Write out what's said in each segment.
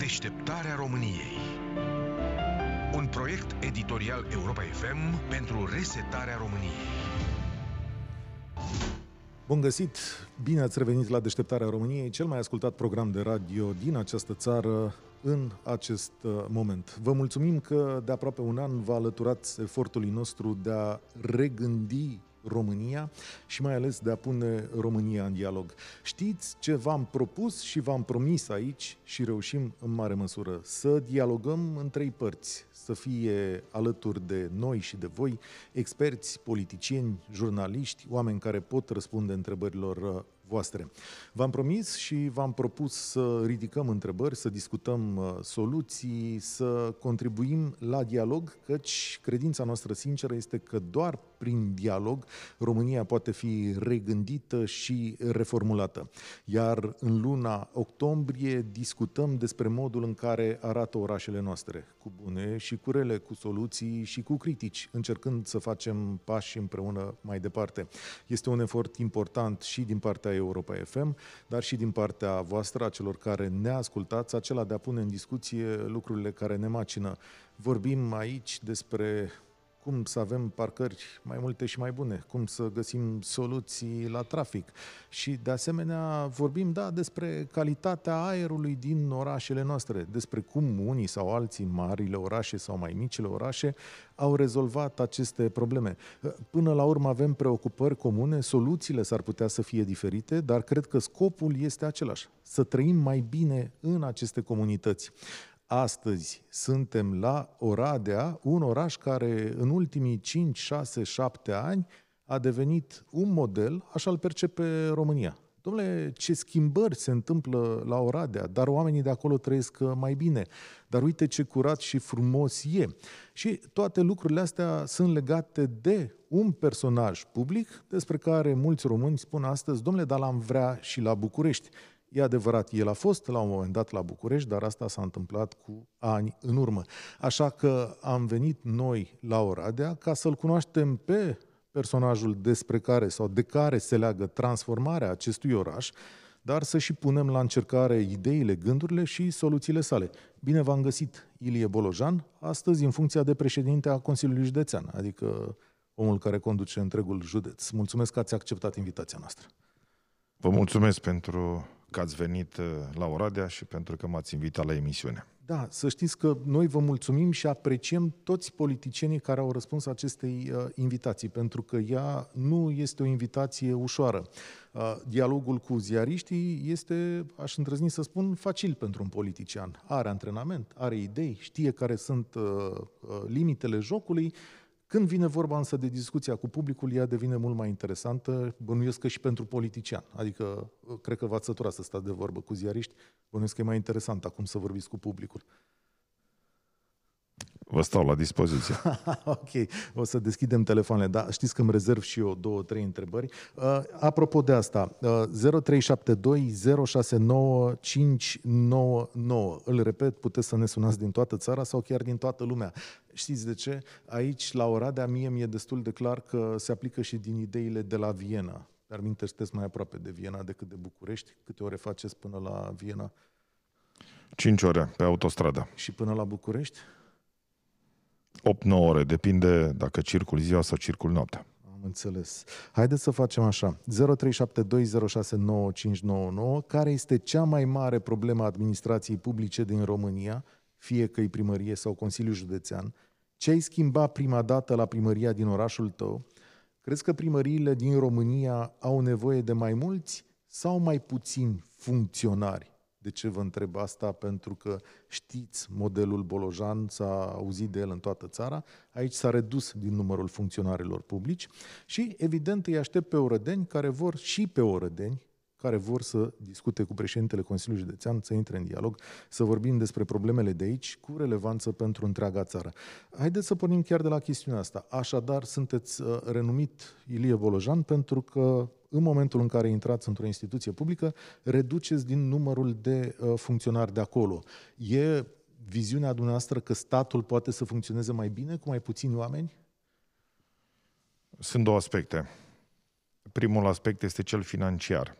Deșteptarea României Un proiect editorial Europa FM pentru resetarea României Bun găsit! Bine ați revenit la Deșteptarea României, cel mai ascultat program de radio din această țară în acest uh, moment. Vă mulțumim că de aproape un an vă alăturați efortului nostru de a regândi România și mai ales de a pune România în dialog. Știți ce v-am propus și v-am promis aici și reușim în mare măsură să dialogăm în trei părți, să fie alături de noi și de voi experți, politicieni, jurnaliști, oameni care pot răspunde întrebărilor uh, voastre. V-am promis și v-am propus să ridicăm întrebări, să discutăm uh, soluții, să contribuim la dialog, căci credința noastră sinceră este că doar prin dialog, România poate fi regândită și reformulată. Iar în luna octombrie discutăm despre modul în care arată orașele noastre, cu bune și cu rele, cu soluții și cu critici, încercând să facem pași împreună mai departe. Este un efort important și din partea Europa FM, dar și din partea voastră, a celor care ne ascultați, acela de a pune în discuție lucrurile care ne macină. Vorbim aici despre cum să avem parcări mai multe și mai bune, cum să găsim soluții la trafic. Și de asemenea vorbim, da, despre calitatea aerului din orașele noastre, despre cum unii sau alții, marile orașe sau mai micile orașe, au rezolvat aceste probleme. Până la urmă avem preocupări comune, soluțiile s-ar putea să fie diferite, dar cred că scopul este același, să trăim mai bine în aceste comunități. Astăzi suntem la Oradea, un oraș care în ultimii 5, 6, 7 ani a devenit un model, așa îl percepe România. Domnule, ce schimbări se întâmplă la Oradea, dar oamenii de acolo trăiesc mai bine. Dar uite ce curat și frumos e. Și toate lucrurile astea sunt legate de un personaj public despre care mulți români spun astăzi, domnule, dar l-am vrea și la București. E adevărat, el a fost la un moment dat la București, dar asta s-a întâmplat cu ani în urmă. Așa că am venit noi la Oradea ca să-l cunoaștem pe personajul despre care sau de care se leagă transformarea acestui oraș, dar să și punem la încercare ideile, gândurile și soluțiile sale. Bine v-am găsit, Ilie Bolojan, astăzi în funcția de președinte a Consiliului Județean, adică omul care conduce întregul județ. Mulțumesc că ați acceptat invitația noastră. Vă mulțumesc pentru că ați venit uh, la Oradea și pentru că m-ați invitat la emisiune. Da, să știți că noi vă mulțumim și apreciem toți politicienii care au răspuns acestei uh, invitații, pentru că ea nu este o invitație ușoară. Uh, dialogul cu ziariștii este, aș îndrăzni să spun, facil pentru un politician. Are antrenament, are idei, știe care sunt uh, uh limitele jocului, uh, când vine vorba însă de discuția cu publicul, ea devine mult mai interesantă, bănuiesc că și pentru politician. Adică, cred că v-ați sătura să stați de vorbă cu ziariști, bănuiesc că e mai interesant acum să vorbiți cu publicul. Vă stau la dispoziție. ok, o să deschidem telefoanele, dar știți că îmi rezerv și eu două, trei întrebări. Uh, apropo de asta, uh, 0372 069 599. Îl repet, puteți să ne sunați din toată țara sau chiar din toată lumea. Știți de ce? Aici, la Oradea, mie mi-e destul de clar că se aplică și din ideile de la Viena. Dar minte, mai aproape de Viena decât de București. Câte ore faceți până la Viena? 5 ore pe autostradă. Și până la București? 8-9 ore, depinde dacă circul ziua sau circul noaptea. Am înțeles. Haideți să facem așa. 0372069599, care este cea mai mare problemă a administrației publice din România, fie că e primărie sau Consiliul Județean? Ce ai schimba prima dată la primăria din orașul tău? Crezi că primăriile din România au nevoie de mai mulți sau mai puțini funcționari? De ce vă întreb asta? Pentru că știți, modelul Bolojan s-a auzit de el în toată țara. Aici s-a redus din numărul funcționarilor publici și, evident, îi aștept pe orădeni care vor și pe orădeni care vor să discute cu președintele Consiliului Județean, să intre în dialog, să vorbim despre problemele de aici cu relevanță pentru întreaga țară. Haideți să pornim chiar de la chestiunea asta. Așadar, sunteți uh, renumit Ilie Bolojan pentru că în momentul în care intrați într-o instituție publică, reduceți din numărul de uh, funcționari de acolo. E viziunea dumneavoastră că statul poate să funcționeze mai bine cu mai puțini oameni? Sunt două aspecte. Primul aspect este cel financiar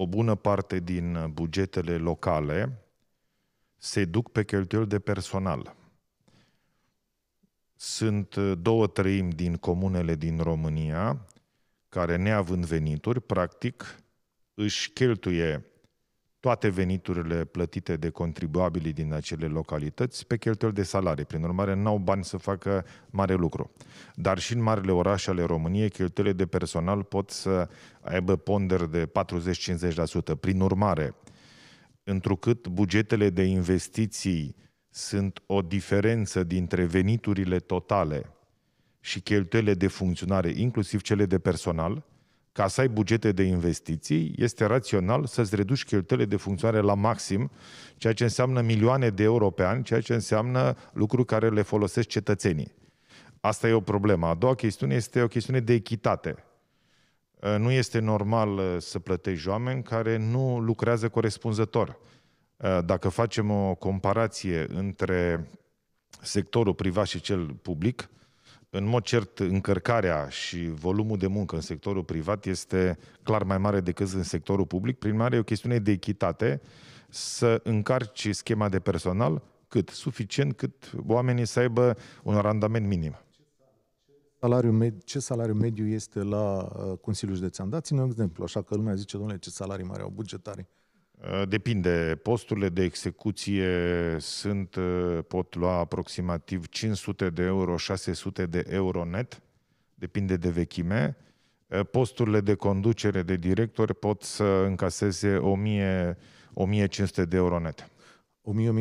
o bună parte din uh, bugetele locale se duc pe cheltuieli de personal. Sunt uh, două treimi din comunele din România care, neavând venituri, practic își cheltuie toate veniturile plătite de contribuabilii din acele localități pe cheltuieli de salarii. Prin urmare, n-au bani să facă mare lucru. Dar și în marile orașe ale României, cheltuielile de personal pot să aibă ponder de 40-50%. Prin urmare, întrucât bugetele de investiții sunt o diferență dintre veniturile totale și cheltuielile de funcționare, inclusiv cele de personal, ca să ai bugete de investiții, este rațional să-ți reduci cheltuielile de funcționare la maxim, ceea ce înseamnă milioane de euro pe an, ceea ce înseamnă lucruri care le folosesc cetățenii. Asta e o problemă. A doua chestiune este o chestiune de echitate. Uh, nu este normal uh, să plătești oameni care nu lucrează corespunzător. Uh, dacă facem o comparație între sectorul privat și cel public, în mod cert, încărcarea și volumul de muncă în sectorul privat este clar mai mare decât în sectorul public. Prin mare, e o chestiune de echitate să încarci schema de personal cât suficient cât oamenii să aibă un randament minim. Salariu med- ce salariu mediu este la uh, Consiliul Județean? Dați-ne un exemplu, așa că lumea zice, domnule, ce salarii mari au bugetarii. Uh, depinde. Posturile de execuție sunt, uh, pot lua aproximativ 500 de euro, 600 de euro net, depinde de vechime. Uh, posturile de conducere de director pot să încaseze 1000, 1500 de euro net.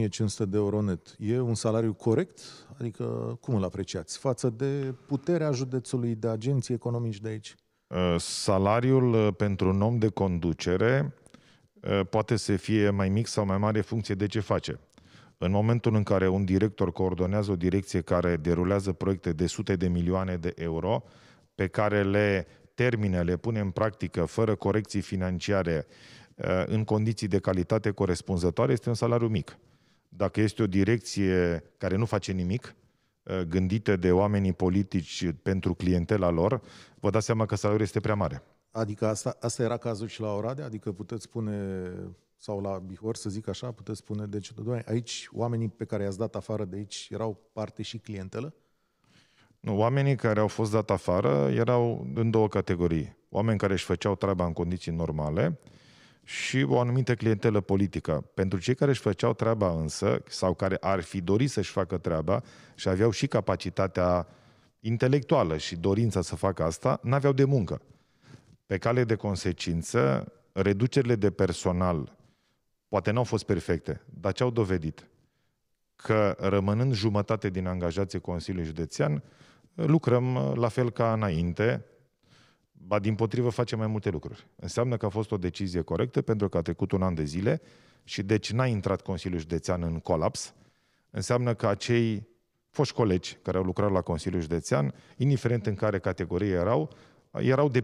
1000-1500 de euro net. E un salariu corect? Adică cum îl apreciați? Față de puterea județului, de agenții economici de aici? Salariul pentru un om de conducere Eh, poate să fie mai mic sau mai mare în funcție de ce face. În momentul în care un director coordonează o direcție care derulează proiecte de sute de milioane de euro, pe care le termine, le pune în practică fără corecții financiare, eh, în condiții de calitate corespunzătoare, este un salariu mic. Dacă este o direcție care nu face nimic, eh, gândită de oamenii politici pentru clientela lor, vă dați seama că salariul este prea mare. Adică asta, asta era cazul și la Oradea? Adică puteți spune, sau la Bihor, să zic așa, puteți spune, deci, doamne, aici oamenii pe care i-ați dat afară de aici erau parte și clientelă? Nu, oamenii care au fost dat afară erau în două categorii. Oameni care își făceau treaba în condiții normale și o anumită clientelă politică. Pentru cei care își făceau treaba însă, sau care ar fi dorit să-și facă treaba și aveau și capacitatea intelectuală și dorința să facă asta, n-aveau de muncă. Pe cale de consecință, reducerile de personal poate nu au fost perfecte, dar ce au dovedit? Că rămânând jumătate din angajații Consiliului Județean, lucrăm uh, la fel ca înainte, ba din potrivă facem mai multe lucruri. Înseamnă că a fost o decizie corectă pentru că a trecut un an de zile și deci n-a intrat Consiliul Județean în colaps. Înseamnă că acei foști colegi care au lucrat la Consiliul Județean, indiferent în care categorie erau, erau de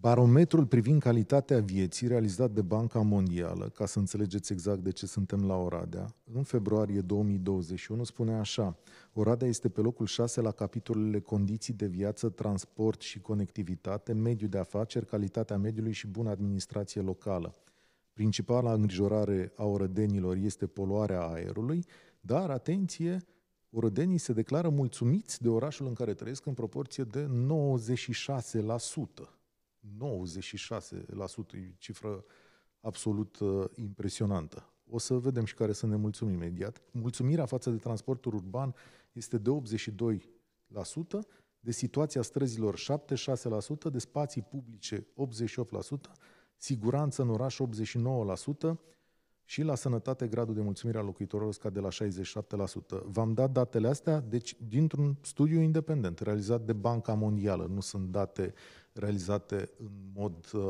Barometrul privind calitatea vieții realizat de Banca Mondială, ca să înțelegeți exact de ce suntem la Oradea, în februarie 2021 spune așa Oradea este pe locul 6 la capitolele condiții de viață, transport și conectivitate, mediu de afaceri, calitatea mediului și bună administrație locală. Principala îngrijorare a orădenilor este poluarea aerului, dar, atenție, orădenii se declară mulțumiți de orașul în care trăiesc în proporție de 96%. 96%, e cifră absolut uh, impresionantă. O să vedem și care să ne mulțumim imediat. Mulțumirea față de transportul urban este de 82%, de situația străzilor 76%, de spații publice 88%, siguranță în oraș 89% și la sănătate gradul de mulțumire a locuitorilor scade la 67%. V-am dat datele astea deci, dintr-un studiu independent realizat de Banca Mondială, nu sunt date uh, realizate în mod uh,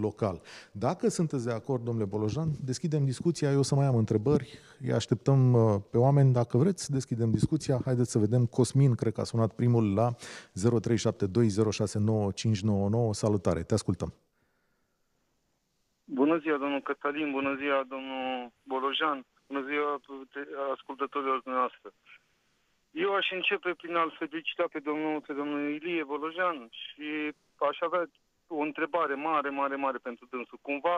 local. Dacă sunteți de acord, domnule Bolojan, deschidem discuția, eu o să mai am întrebări, îi așteptăm uh, pe oameni, dacă vreți, deschidem discuția, haideți să vedem, Cosmin, cred că a sunat primul la 0372069599, salutare, te ascultăm. Bună ziua, domnul Cătălin, bună ziua, domnul Bolojan, bună ziua ascultătorilor dumneavoastră. Eu aș începe prin a-l felicita pe domnul, pe domnul Ilie Bolojan și aș avea o întrebare mare, mare, mare pentru dânsul. Cumva,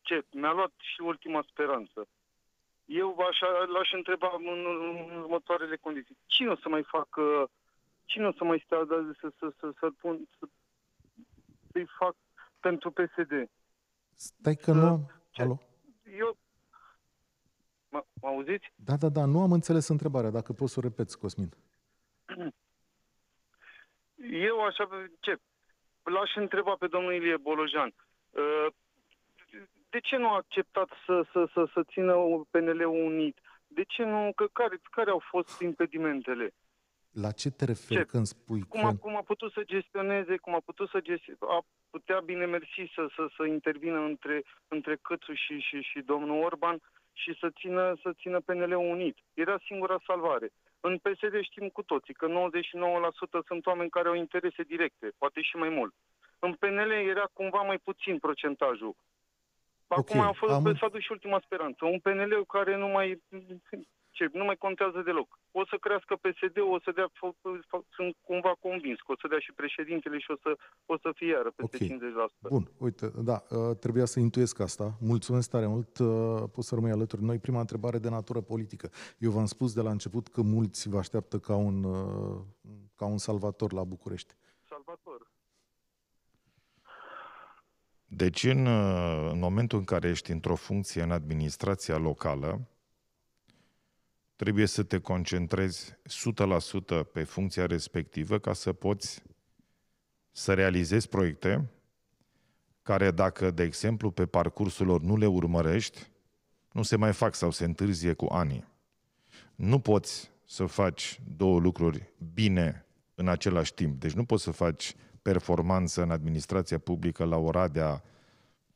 ce, mi-a luat și ultima speranță. Eu aș, l-aș întreba în, în următoarele condiții. Cine o să mai facă, cine o să mai stea da, să, să, să, să, pun, să, să-i fac pentru PSD? Stai că nu... Alo? Eu Mă, auziți? Da, da, da, nu am înțeles întrebarea, dacă poți să o repeți, Cosmin. Eu așa ce? L-aș întreba pe domnul Ilie Bolojan. Uh, de ce nu a acceptat să, să, să, să țină PNL-ul unit? De ce nu? Că care, care au fost impedimentele? La ce te referi ce? când spui cum că... A, cum a putut să gestioneze, cum a putut să gestioneze, a putea bine mersi să, să, să intervină între, între Cățu și, și, și domnul Orban uh, și să țină, să țină pnl unit. Era singura salvare. În PSD știm cu toții că 99% sunt oameni care au interese directe, poate și mai mult. În PNL era cumva mai puțin procentajul. Acum okay, a fost, am... s-a dus și ultima speranță. Un PNL care nu mai ce nu mai contează deloc. O să crească PSD, o să dea, sunt cumva convins că o să dea și președintele și o să, o să fie iară peste okay. 50%. Bun, uite, da, ă, trebuia să intuiesc asta. Mulțumesc tare mult, ă, poți să rămâi alături noi. Prima întrebare de natură politică. Eu v-am spus de la început că mulți vă așteaptă ca un, ă, ca un salvator la București. Salvator. Deci în, în momentul în care ești într-o funcție în administrația locală, trebuie să te concentrezi 100% pe funcția respectivă ca să poți să realizezi proiecte care dacă, de exemplu, pe parcursul lor nu le urmărești, nu se mai fac sau se întârzie cu ani. Nu poți să faci două lucruri bine în același timp. Deci nu poți să faci performanță în administrația publică la Oradea,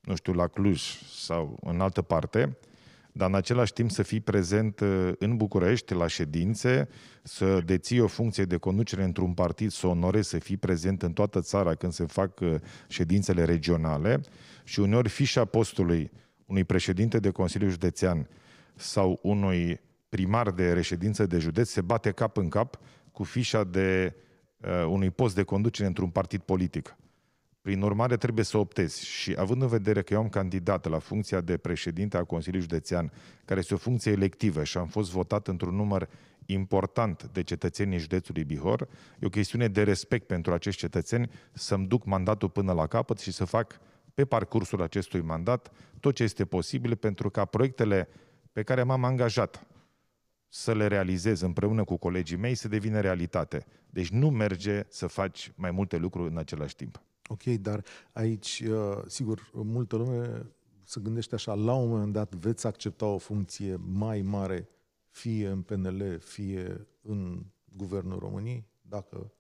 nu știu, la Cluj sau în altă parte dar în același timp să fii prezent uh, în București la ședințe, să deții o funcție de conducere într-un partid, să onorezi, să fii prezent în toată țara când se fac uh, ședințele regionale și uneori fișa postului unui președinte de Consiliu Județean sau unui primar de reședință de județ se bate cap în cap cu fișa de uh, unui post de conducere într-un partid politic. Prin urmare, trebuie să optezi și având în vedere că eu am candidat la funcția de președinte a Consiliului Județean, care este o funcție electivă și am fost votat într-un număr important de cetățenii județului Bihor, e o chestiune de respect pentru acești cetățeni să-mi duc mandatul până la capăt și să fac pe parcursul acestui mandat tot ce este posibil pentru ca proiectele pe care m-am angajat să le realizez împreună cu colegii mei să devină realitate. Deci nu merge să faci mai multe lucruri în același timp. Ok, dar aici, uh, sigur, multă lume se gândește așa, la un moment dat veți accepta o funcție mai mare, fie în PNL, fie în Guvernul României, dacă...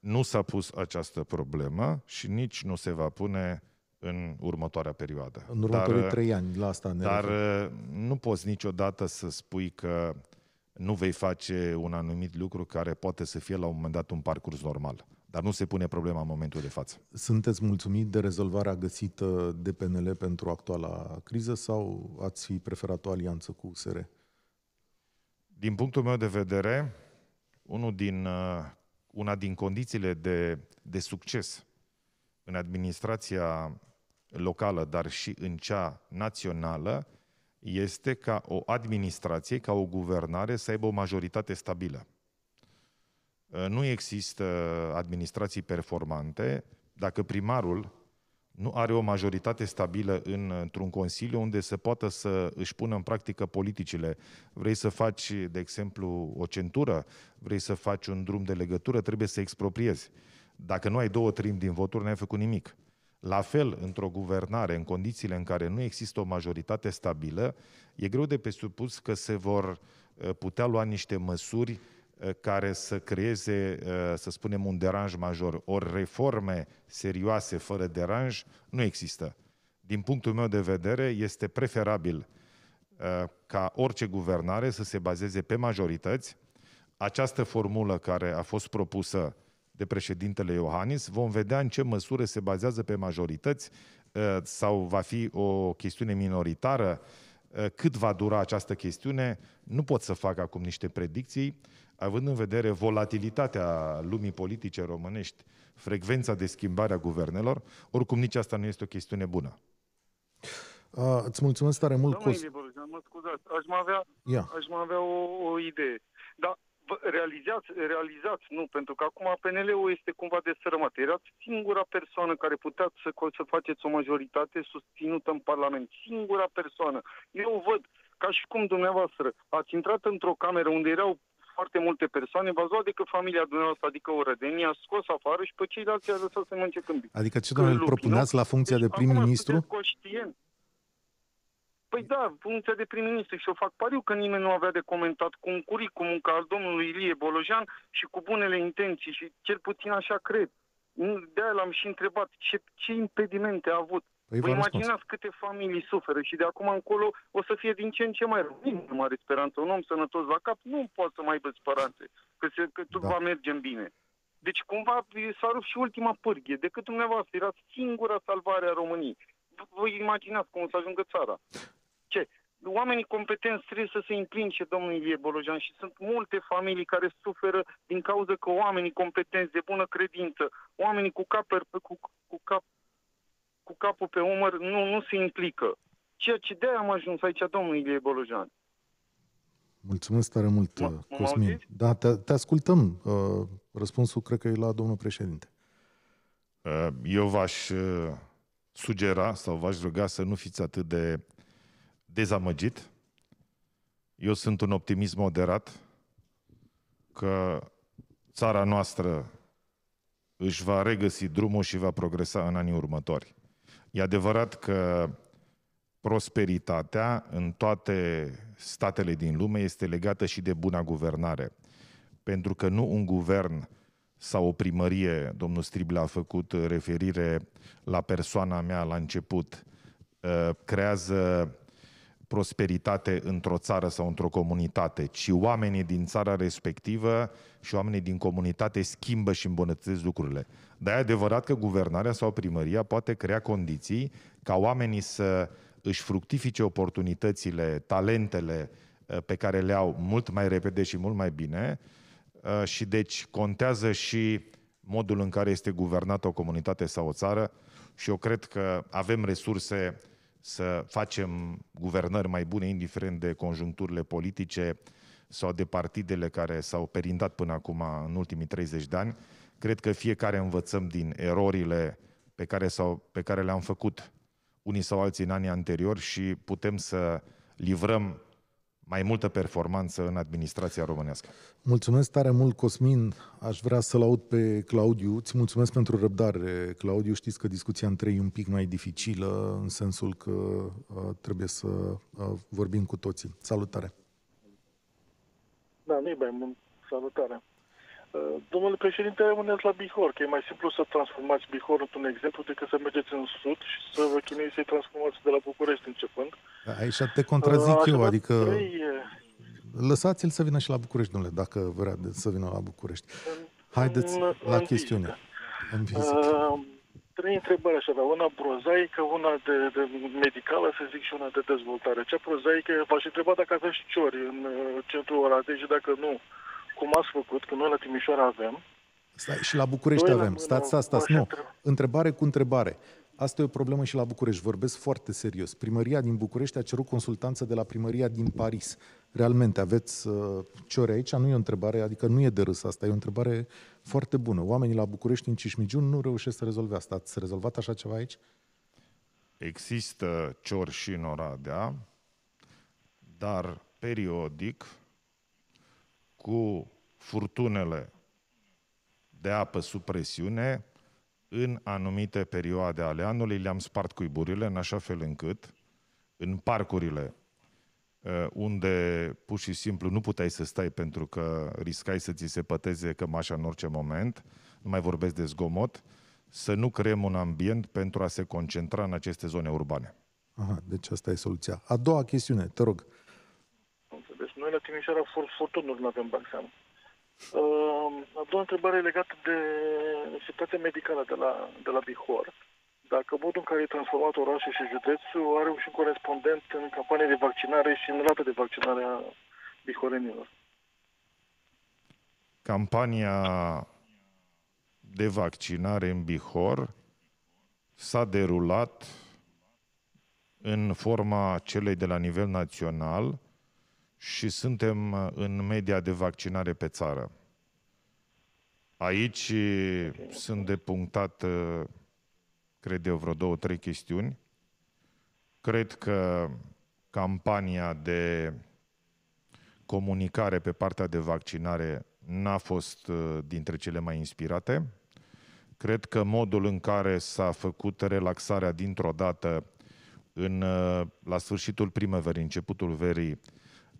Nu s-a pus această problemă și nici nu se va pune în următoarea perioadă. În următorii trei ani, la asta ne Dar refer. Uh, nu poți niciodată să spui că nu vei face un anumit lucru care poate să fie la un moment dat un parcurs normal. Dar nu se pune problema în momentul de față. Sunteți mulțumit de rezolvarea găsită de PNL pentru actuala criză sau ați fi preferat o alianță cu USR? Din punctul meu de vedere, unul din, uh, una din condițiile de, de succes în administrația locală, dar și în cea națională, este ca o administrație, ca o guvernare să aibă o majoritate stabilă. Uh, nu există administrații performante dacă primarul nu are o majoritate stabilă în, într-un consiliu unde se poată să își pună în practică politicile. Vrei să faci, de exemplu, o centură, vrei să faci un drum de legătură, trebuie să expropriezi. Dacă nu ai două trim din voturi, n-ai făcut nimic. La fel, într-o guvernare, în condițiile în care nu există o majoritate stabilă, e greu de presupus că se vor uh, putea lua niște măsuri Eh, care să creeze, eh, să spunem, un deranj major. Ori reforme serioase fără deranj nu există. Din punctul meu de vedere, este preferabil eh, ca orice guvernare să se bazeze pe majorități. Această formulă care a fost propusă de președintele Iohannis, vom vedea în ce măsură se bazează pe majorități sau va fi o chestiune minoritară cât va dura această chestiune, nu pot să fac acum niște predicții având în vedere volatilitatea lumii politice românești, frecvența de schimbare a guvernelor, oricum nici asta nu este o chestiune bună. A, îți mulțumesc tare mult, Cost. Doamne, mă scuzați, aș mai avea, yeah. aș mai avea o, o idee. Dar realizați, realizați, nu, pentru că acum PNL-ul este cumva desărămat. Erați singura persoană care putea să, să faceți o majoritate susținută în Parlament. Singura persoană. Eu văd ca și cum dumneavoastră ați intrat într-o cameră unde erau foarte multe persoane, v-ați luat decât familia dumneavoastră, adică o rădenie, a scos afară și pe ceilalți a lăsat să mănânce câmpii. Adică ce domnule îl propuneați la funcția deci, de prim-ministru? Păi da, funcția de prim-ministru și o fac pariu că nimeni nu avea de comentat cu un curicum ca al domnului Ilie Bolojan și cu bunele intenții și cel puțin așa cred. De-aia l-am și întrebat ce, ce impedimente a avut. Păi Vă imaginați câte familii suferă și de acum încolo o să fie din ce în ce mai rău. Nimeni nu mai are speranță. Un om sănătos la cap nu poate să mai aibă speranțe că, se, că tot da. va merge în bine. Deci cumva s-a rupt și ultima pârghie. cât dumneavoastră era singura salvare a României. Vă imaginați cum o să ajungă țara. Ce? oamenii competenți trebuie să se implice, domnul Ilie Bolojan, și sunt multe familii care suferă din cauza că oamenii competenți, de bună credință, oamenii cu cap, cu, cu cap cu capul pe umăr, nu, nu se implică. Ceea ce de am ajuns aici, domnul Ilie Bolojan. Mulțumesc tare mult, m uh, Cosmin. Da, te, te ascultăm. Uh, răspunsul cred că e la domnul președinte. Uh, eu v-aș uh, sugera sau v-aș ruga să nu fiți atât de dezamăgit. Eu sunt un optimist moderat că țara noastră își va regăsi drumul și va progresa în anii următori. E adevărat că prosperitatea în toate statele din lume este legată și de buna guvernare. Pentru că nu un guvern sau o primărie, domnul Stribla a făcut referire la persoana mea la început, uh, creează prosperitate într-o țară sau într-o comunitate, ci oamenii din țara respectivă și oamenii din comunitate schimbă și îmbunătățesc lucrurile. Dar e adevărat că guvernarea sau primăria poate crea condiții ca oamenii să își fructifice oportunitățile, talentele uh, pe care le au mult mai repede și mult mai bine uh, și deci contează și modul în care este guvernată o comunitate sau o țară și eu cred că avem resurse uh, să facem guvernări mai bune, indiferent de conjuncturile politice sau de partidele care s-au perindat până acum în ultimii 30 de ani. Cred că fiecare învățăm din erorile pe care, sau, pe care le-am făcut unii sau alții în anii anteriori și putem să livrăm mai multă performanță în administrația românească. Mulțumesc tare mult, Cosmin. Aș vrea să-l aud pe Claudiu. Îți mulțumesc pentru răbdare, Claudiu. Știți că discuția între ei e un pic mai dificilă, în sensul că uh, trebuie să uh, vorbim cu toții. Salutare! Da, mult. salutare! Uh, domnule președinte, rămâneți la Bihor, că e mai simplu să transformați Bihor într-un exemplu decât să mergeți în sud și să vă chinuiți să-i transformați de la București începând. Aici te contrazic uh, eu, adică... Trei... Lăsați-l să vină și la București, domnule, dacă vrea să vină la București. Haideți în, la în chestiune. În uh, trei întrebări aș avea. Una prozaică, una de, de medicală, să zic, și una de dezvoltare. Cea prozaică, v-aș întreba dacă aveți ciori în uh, centrul Oradei și dacă nu, uh, cum ați făcut, că noi la Timișoara avem. Stai, și la București noi avem. Stați, stați, stați, nu. Întrebare cu întrebare. Asta e o problemă și la București. Vorbesc foarte serios. Primăria din București a cerut consultanță de la primăria din Paris. Realmente aveți uh, ori aici? Nu e o întrebare, adică nu e de râs asta, e o întrebare foarte bună. Oamenii la București în Cismigiun nu reușesc să rezolve asta. Ați rezolvat așa ceva aici? Există cior și în Oradea, dar periodic cu furtunele de apă sub presiune în anumite perioade ale anului, le-am spart cuiburile în așa fel încât în parcurile uh, unde pur și simplu nu puteai să stai pentru că riscai să ți se păteze cămașa în orice moment, nu mai vorbesc de zgomot, să nu creăm un ambient pentru a se concentra în aceste zone urbane. Aha, deci asta e soluția. A doua chestiune, te rog. Uh, la Timișoara furtunuri nu avem bani seama. Ehm, a doua întrebare e legată de situația medicală de la, de la Bihor. Dacă modul în care e transformat orașul și județul are și un corespondent în campania de vaccinare și în rata de vaccinare a bihorenilor. Campania de vaccinare în Bihor s-a derulat în forma celei de la nivel național, și suntem uh, în media de vaccinare pe țară. Aici uh, sunt de punctat, uh, cred eu, vreo două, trei chestiuni. Cred că campania de comunicare pe partea de vaccinare n-a fost dintre cele mai inspirate. Cred că modul în care s-a făcut relaxarea dintr-o dată în, la sfârșitul primăverii, începutul verii,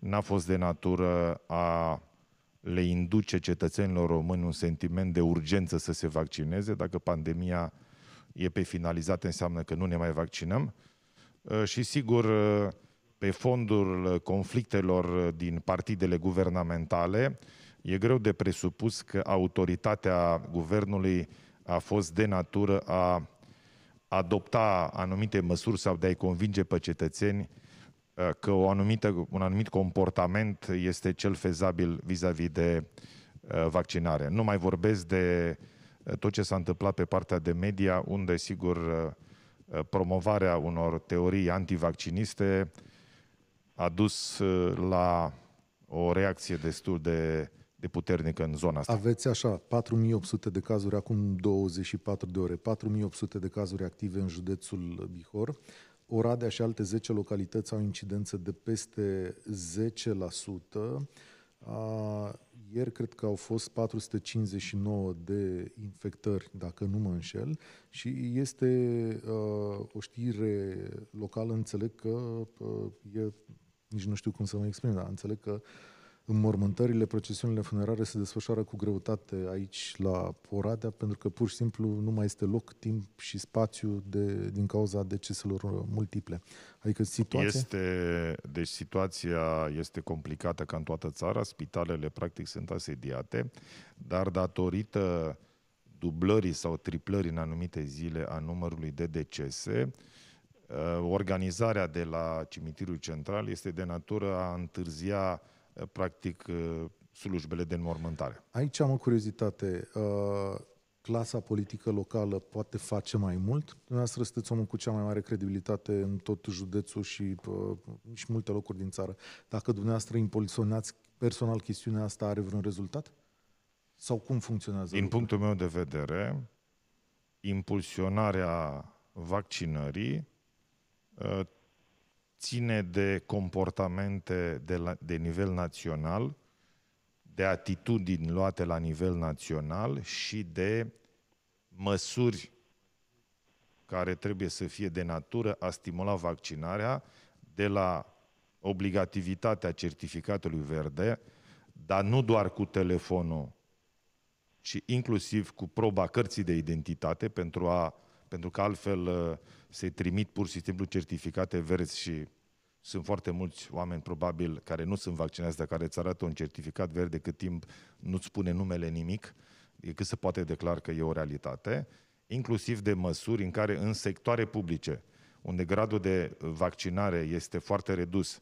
n-a fost de natură a le induce cetățenilor români un sentiment de urgență să se vaccineze. Dacă pandemia e pe finalizat, înseamnă că nu ne mai vaccinăm. Uh, și sigur, uh, pe fondul conflictelor din partidele guvernamentale, e greu de presupus că autoritatea guvernului a fost de natură a adopta anumite măsuri sau de a-i convinge pe cetățeni Uh, că o anumită, un anumit comportament este cel fezabil vis-a-vis de uh, vaccinare. Nu mai vorbesc de uh, tot ce s-a întâmplat pe partea de media, unde, sigur, promovarea unor teorii antivacciniste a dus la o reacție destul de, de puternică în zona asta. Aveți așa, 4800 de cazuri acum 24 de ore, 4800 de cazuri active în județul Bihor, Oradea și alte 10 localități au incidență de peste 10%. Ieri cred că au fost 459 de infectări, dacă nu mă înșel, și este o știre locală, înțeleg că e, nici nu știu cum să mă exprim, dar înțeleg că uh, înmormântările, procesiunile funerare se desfășoară cu greutate aici la Oradea, pentru că pur și simplu nu mai este loc, timp și spațiu de, din cauza deceselor multiple. Adică situația... Este, deci situația este complicată ca în toată țara, spitalele practic sunt asediate, dar datorită dublării sau triplării în anumite zile a numărului de decese, uh, organizarea de la cimitirul central este de natură a întârzia Eh, practic, eh, slujbele de înmormântare. Aici am o curiozitate. Eh, clasa politică locală poate face mai mult? Dumneavoastră sunteți omul cu cea mai mare credibilitate în tot județul și, și multe locuri din țară. Dacă dumneavoastră impulsionați personal chestiunea asta, are vreun rezultat? Sau cum funcționează? Din punctul meu de vedere, impulsionarea vaccinării ține de comportamente de, la, de nivel național, de atitudini luate la nivel național și de măsuri care trebuie să fie de natură a stimula vaccinarea de la obligativitatea certificatului verde, dar nu doar cu telefonul, ci inclusiv cu proba cărții de identitate pentru a pentru că altfel uh, se trimit pur și simplu certificate verzi și sunt foarte mulți oameni probabil care nu sunt vaccinați, dar care îți arată un certificat verde cât timp nu-ți spune numele nimic, e cât se poate declar că e o realitate, inclusiv de măsuri în care în sectoare publice, unde gradul de vaccinare este foarte redus,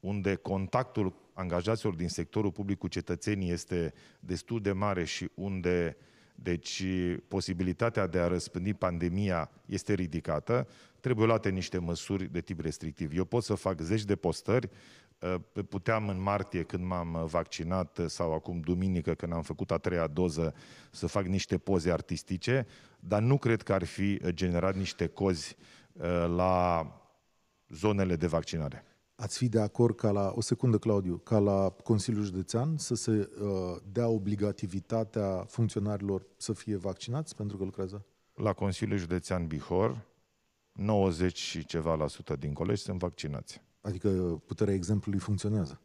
unde contactul angajaților din sectorul public cu cetățenii este destul de mare și unde uh, deci posibilitatea de a răspândi pandemia este ridicată, trebuie luate niște măsuri de tip restrictiv. Eu pot să fac zeci de postări, Puteam în martie, când m-am vaccinat, sau acum duminică, când am făcut a treia doză, să fac niște poze artistice, dar nu cred că ar fi generat niște cozi uh, la zonele de vaccinare. Ați fi de acord ca la, o secundă Claudiu, ca la Consiliul Județean să se uh, dea obligativitatea funcționarilor să fie vaccinați pentru că lucrează? La Consiliul Județean Bihor, 90 și ceva la sută din colegi sunt vaccinați. Adică puterea exemplului funcționează.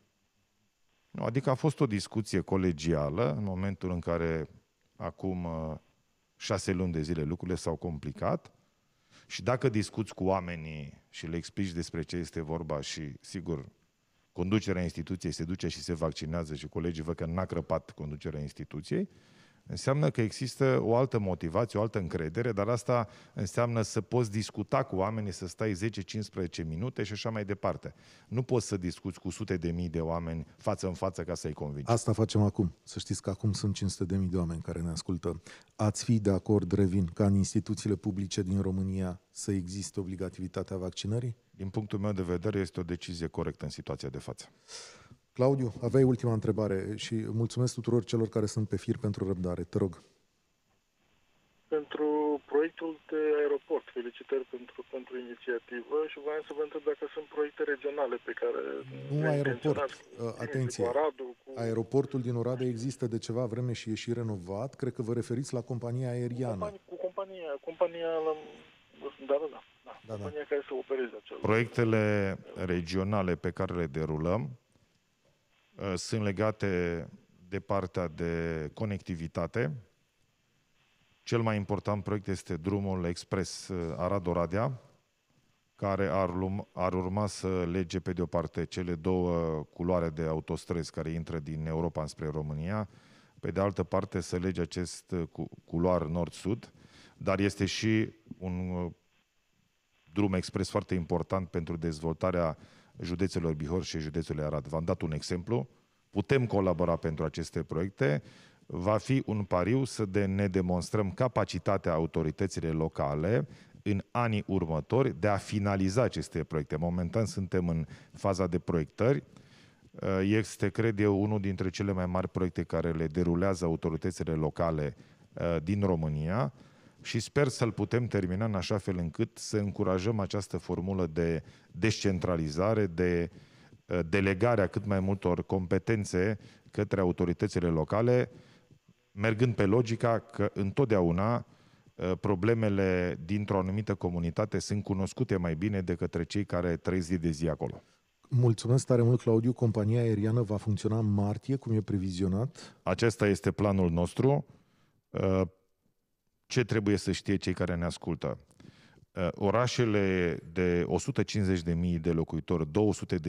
Nu, adică a fost o discuție colegială în momentul în care acum uh, șase luni de zile lucrurile s-au complicat și dacă discuți cu oamenii și le explici despre ce este vorba și, sigur, conducerea instituției se duce și se vaccinează și colegii văd că n-a crăpat conducerea instituției, Înseamnă că există o altă motivație, o altă încredere, dar asta înseamnă să poți discuta cu oamenii, să stai 10-15 minute și așa mai departe. Nu poți să discuți cu sute de mii de oameni față în față ca să-i convingi. Asta facem acum. Să știți că acum sunt 500 de mii de oameni care ne ascultă. Ați fi de acord, revin, ca în instituțiile publice din România să existe obligativitatea vaccinării? Din punctul meu de vedere, este o decizie corectă în situația de față. Claudiu, aveai ultima întrebare și mulțumesc tuturor celor care sunt pe fir pentru răbdare. Te rog. Pentru proiectul de aeroport, felicitări pentru, pentru inițiativă și voiam să vă întreb dacă sunt proiecte regionale pe care... Nu aeroport, uh, atenție, cu Aradu, cu... aeroportul din Oradea există de ceva vreme și e și renovat, cred că vă referiți la compania aeriană. Cu compania, cu compania, compania la... da, da, da. Da, da. Care să opereze acel Proiectele regionale pe care le derulăm Uh, sunt legate de partea de conectivitate. Cel mai important proiect este drumul expres uh, Arad-Oradea, care ar, ar urma să lege pe de o parte cele două culoare de autostrăzi care intră din Europa spre România, pe de altă parte să lege acest uh, culoar nord-sud, dar este și un drum expres foarte important pentru dezvoltarea uh, județelor Bihor și județului Arad. V-am dat un exemplu. Putem colabora pentru aceste proiecte. Va fi un pariu să de ne demonstrăm capacitatea autorităților locale în anii următori de a finaliza aceste proiecte. Momentan suntem în faza de proiectări. Eh, este, cred eu, unul dintre cele mai mari proiecte care le derulează autoritățile locale eh, din România și sper să-l putem termina în așa fel încât să încurajăm această formulă de descentralizare, de uh, delegarea cât mai multor competențe către autoritățile locale, mergând pe logica că întotdeauna uh, problemele dintr-o anumită comunitate sunt cunoscute mai bine de către cei care trăiesc zi de zi acolo. Mulțumesc tare mult, Claudiu. Compania aeriană va funcționa în martie, cum e previzionat? Acesta este planul nostru. Uh, ce trebuie să știe cei care ne ascultă? Uh, orașele de 150.000 de locuitori,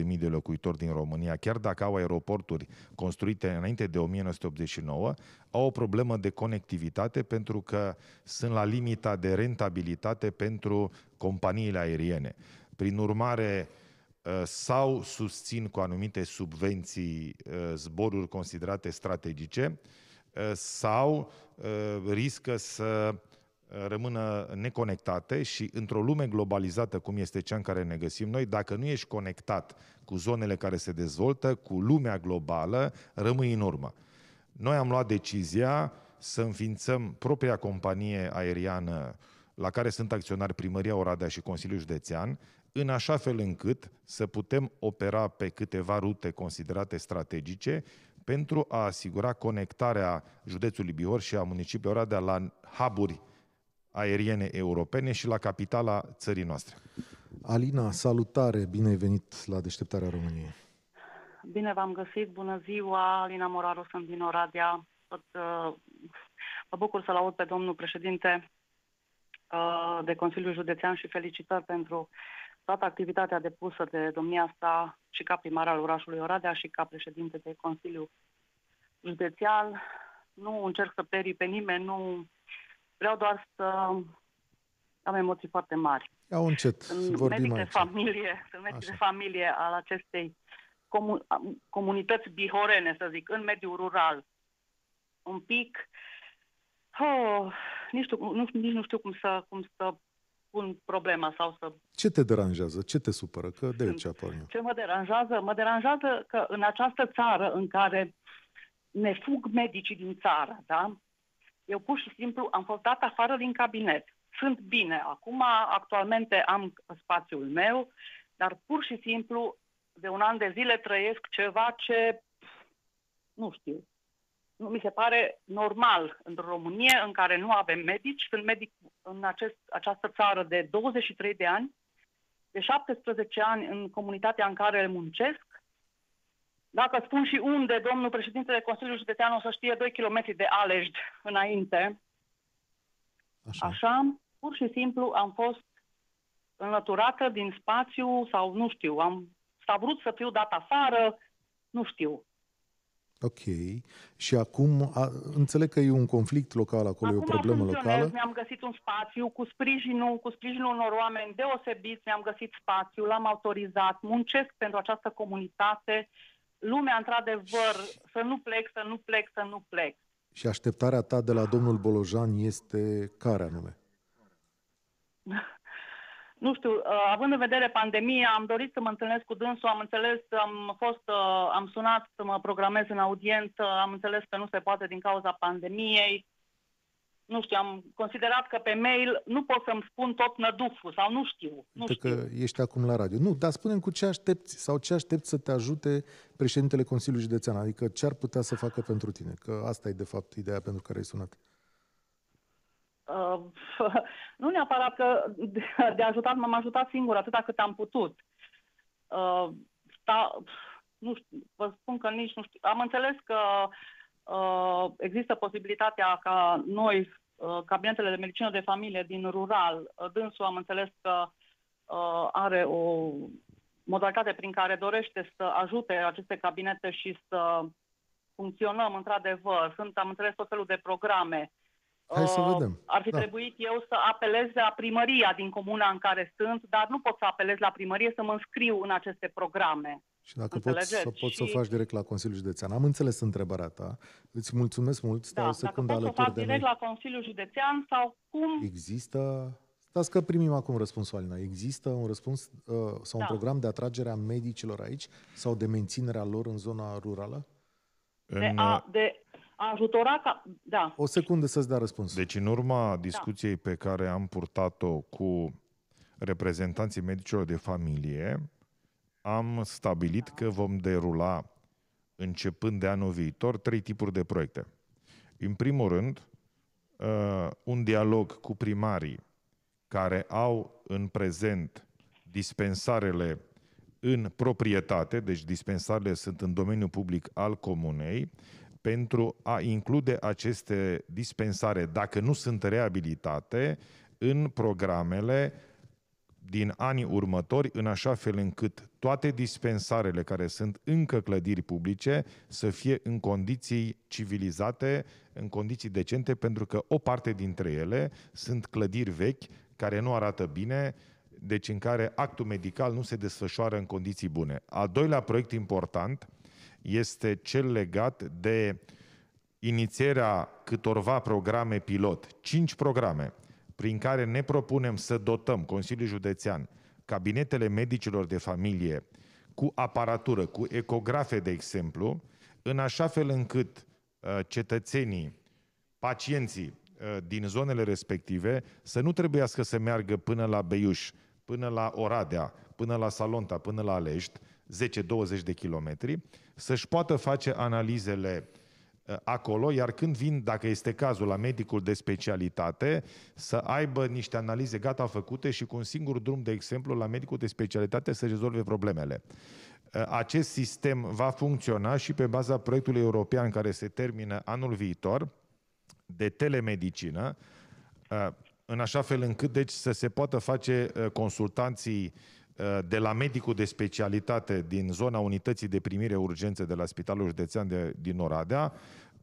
200.000 de locuitori din România, chiar dacă au aeroporturi construite înainte de 1989, au o problemă de conectivitate pentru că sunt la limita de rentabilitate pentru companiile aeriene. Prin urmare, uh, sau susțin cu anumite subvenții uh, zboruri considerate strategice, Eh, sau eh, riscă să eh, rămână neconectate și într-o lume globalizată cum este cea în care ne găsim noi, dacă nu ești conectat cu zonele care se dezvoltă, cu lumea globală, rămâi în urmă. Noi am luat decizia să înființăm propria companie aeriană la care sunt acționari Primăria Oradea și Consiliul Județean, în așa fel încât să putem opera pe câteva rute considerate strategice pentru a asigura conectarea județului Bihor și a municipiului Oradea la huburi aeriene europene și la capitala țării noastre. Alina, salutare, bine ai venit la Deșteptarea României. Bine v-am găsit, bună ziua, Alina Moraru, sunt din Oradea. Tot, uh, mă bucur să-l aud pe domnul președinte uh, de Consiliul Județean și felicitări pentru uh, toată activitatea depusă de domnia sa și ca primar al orașului Oradea și ca președinte de Consiliu Județial. Nu încerc să perii pe nimeni, nu vreau doar să am emoții foarte mari. Au încet, sunt vorbim medic aici. de familie, sunt medic Așa. de familie al acestei comun- comunități bihorene, să zic, în mediul rural. Un pic, oh, nici, nu, nici nu știu cum să, cum să pun problema sau să... Ce te deranjează? Ce te supără? Că de ce apar eu. Ce mă deranjează? Mă deranjează că în această țară în care ne fug medicii din țară, da? Eu pur și simplu am fost dat afară din cabinet. Sunt bine. Acum, actualmente am spațiul meu, dar pur și simplu de un an de zile trăiesc ceva ce nu știu, nu mi se pare normal în România în care nu avem medici. Sunt medic în acest, această țară de 23 de ani, de 17 ani în comunitatea în care muncesc. Dacă spun și unde, domnul președinte de Consiliul Județean o să știe 2 km de Alești înainte. Așa. Așa, pur și simplu am fost înlăturată din spațiu sau nu știu, am s-a vrut să fiu dat afară, nu știu. Ok. Și acum a, înțeleg că e un conflict local acolo, acum e o problemă locală. Mi-am găsit un spațiu cu sprijinul, cu sprijinul unor oameni deosebiți, mi-am găsit spațiu, l-am autorizat, muncesc pentru această comunitate. Lumea, într-adevăr, să nu plec, să nu plec, să nu plec. Și așteptarea ta de la domnul Bolojan este care anume? nu știu, uh, având în vedere pandemia, am dorit să mă întâlnesc cu dânsul, am înțeles, am fost, uh, am sunat să mă programez în audiență, uh, am înțeles că nu se poate din cauza pandemiei. Nu știu, am considerat că pe mail nu pot să-mi spun tot năduful sau nu știu. Nu știu. că ești acum la radio. Nu, dar spune cu ce aștepți sau ce aștepți să te ajute președintele Consiliului Județean, adică ce ar putea să facă pentru tine, că asta e de fapt ideea pentru care ai sunat. Uh, Uh, nu neapărat că de ajutat m-am ajutat singur atâta cât am putut. Uh, sta, da, nu știu, vă spun că nici nu știu. Am înțeles că uh, există posibilitatea ca noi, uh, cabinetele de medicină de familie din rural, uh, dânsul am înțeles că uh, are o modalitate prin care dorește să ajute aceste cabinete și să funcționăm într-adevăr. Sunt, am înțeles, tot felul de programe Hai să uh, vedem. Ar fi da. trebuit eu să apelez la primăria din comuna în care sunt, dar nu pot să apelez la primărie să mă înscriu în aceste programe. Și dacă poți, să, poți și... să o faci direct la Consiliul Județean. Am înțeles întrebarea ta. Îți mulțumesc mult. Stai da, o secundă alături de noi. direct la Consiliul Județean sau cum? Există... Stați că primim acum răspunsul, Alina. Există un răspuns uh, sau da. un program de atragere a medicilor aici sau de menținerea lor în zona rurală? De, a, de ajutora ca... Da. O secundă să-ți dea răspuns. Deci în urma discuției da. pe care am purtat-o cu reprezentanții medicilor de familie, am stabilit da. că vom derula, începând de anul viitor, trei tipuri de proiecte. În primul rând, uh, un dialog cu primarii care au în prezent dispensarele în proprietate, deci dispensarele sunt în domeniul public al comunei pentru a include aceste dispensare, dacă nu sunt reabilitate, în programele din anii următori, în așa fel încât toate dispensarele care sunt încă clădiri publice să fie în condiții civilizate, în condiții decente, pentru că o parte dintre ele sunt clădiri vechi care nu arată bine, deci în care actul medical nu se desfășoară în condiții bune. Al doilea proiect important este cel legat de inițierea câtorva programe pilot, cinci programe, prin care ne propunem să dotăm Consiliul Județean, cabinetele medicilor de familie, cu aparatură, cu ecografe, de exemplu, în așa fel încât uh, cetățenii, pacienții uh, din zonele respective să nu trebuiască să meargă până la Beiuș, până la Oradea, până la Salonta, până la Alești, 10-20 de kilometri, să-și poată face analizele uh, acolo, iar când vin, dacă este cazul, la medicul de specialitate, să aibă niște analize gata făcute și cu un singur drum, de exemplu, la medicul de specialitate să rezolve problemele. Uh, acest sistem va funcționa și pe baza proiectului european care se termină anul viitor de telemedicină, uh, în așa fel încât deci să se poată face consultanții Eh, de la medicul de specialitate din zona unității de primire urgențe de la Spitalul Județean de, din Oradea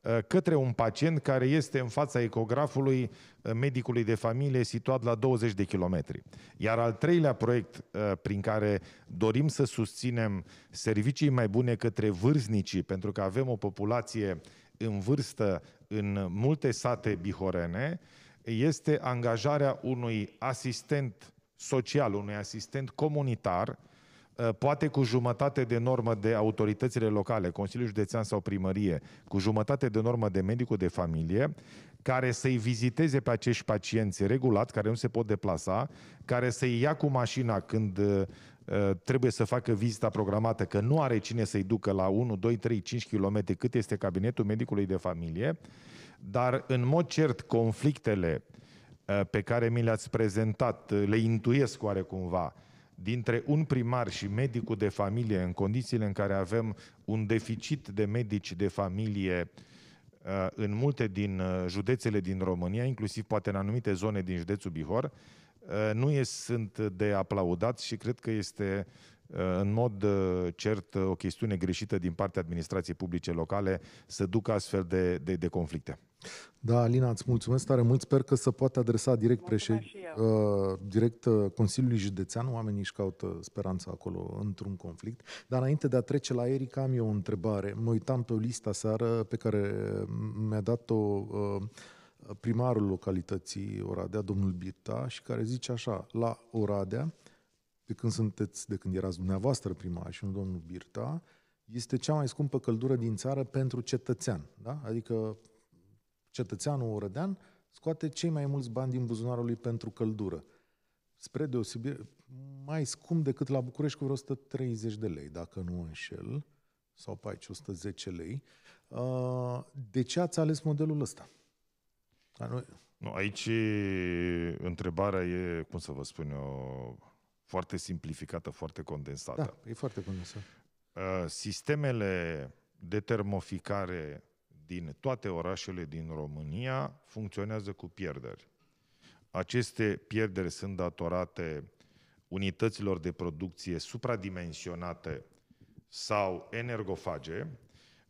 eh, către un pacient care este în fața ecografului eh, medicului de familie situat la 20 de kilometri. Iar al treilea proiect prin care dorim să susținem servicii mai bune către vârstnicii, pentru că avem o populație în vârstă în multe sate bihorene, este angajarea unui asistent social, unui asistent comunitar, uh, poate cu jumătate de normă de autoritățile locale, Consiliul Județean sau Primărie, cu jumătate de normă de medicul de familie, care să-i viziteze pe acești pacienți regulat, care nu se pot deplasa, care să-i ia cu mașina când uh, uh, trebuie să facă vizita programată, că nu are cine să-i ducă la 1, 2, 3, 5 km cât este cabinetul medicului de familie, dar în mod cert conflictele Eh, pe care mi le-ați prezentat, eh, le intuiesc oarecumva, dintre un primar și medicul de familie, în condițiile în care avem un deficit de medici de familie eh, în multe din județele din România, inclusiv poate în anumite zone din județul Bihor, nu e, sunt de aplaudat și cred că este uh, în mod uh, cert o chestiune greșită din partea administrației publice locale să ducă astfel de, de, de conflicte. Da, Alina, îți mulțumesc tare mult. Sper că se poate adresa direct, președ... Uh, direct uh, Consiliului Județean. Oamenii își caută speranța acolo într-un conflict. Dar înainte de a trece la Erica, am eu o întrebare. Mă uitam pe o lista seară pe care mi-a dat-o uh, primarul localității Oradea, domnul Birta, și care zice așa, la Oradea, de când sunteți, de când erați dumneavoastră prima și un domnul Birta, este cea mai scumpă căldură din țară pentru cetățean. Da? Adică cetățeanul orădean scoate cei mai mulți bani din buzunarul lui pentru căldură. Spre deosebire, mai scump decât la București cu vreo 130 de lei, dacă nu înșel, sau pe aici 110 lei. Uh, de ce ați ales modelul ăsta? Nu, aici întrebarea e, cum să vă spun eu, foarte simplificată, foarte condensată. Da, e foarte condensată. Uh, sistemele de termoficare din toate orașele din România funcționează cu pierderi. Aceste pierderi sunt datorate unităților de producție supradimensionate sau energofage,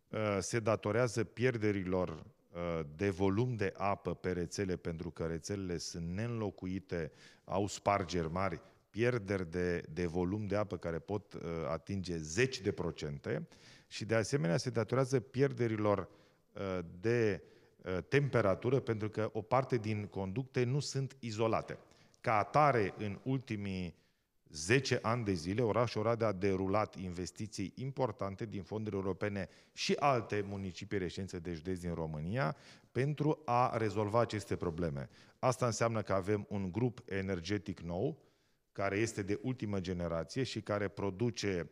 uh, se datorează pierderilor uh, de volum de apă pe rețele, pentru că rețelele sunt neînlocuite, au spargeri mari, pierderi de, de volum de apă care pot uh, atinge 10 de procente și de asemenea se datorează pierderilor uh, de uh, temperatură pentru că o parte din conducte nu sunt izolate. Ca atare, în ultimii 10 ani de zile, orașul Oradea a derulat investiții importante din fonduri europene și alte municipii reșențe de deci județ din România pentru a rezolva aceste probleme. Asta înseamnă că avem un grup energetic nou, care este de ultimă generație și care produce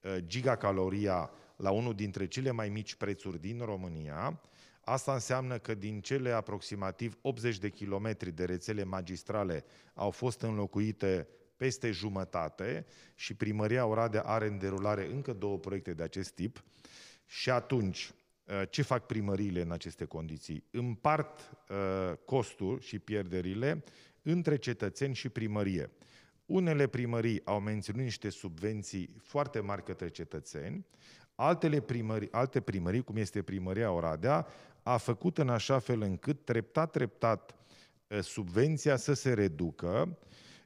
uh, gigacaloria la unul dintre cele mai mici prețuri din România, Asta înseamnă că din cele aproximativ 80 de kilometri de rețele magistrale au fost înlocuite peste jumătate și primăria Oradea are în derulare încă două proiecte de acest tip. Și atunci, uh, ce fac primăriile în aceste condiții? Împart uh, costul și pierderile între cetățeni și primărie. Unele primării au menținut niște subvenții foarte mari către cetățeni, altele primării, alte primării, cum este primăria Oradea, a făcut în așa fel încât treptat, treptat eh, subvenția să se reducă,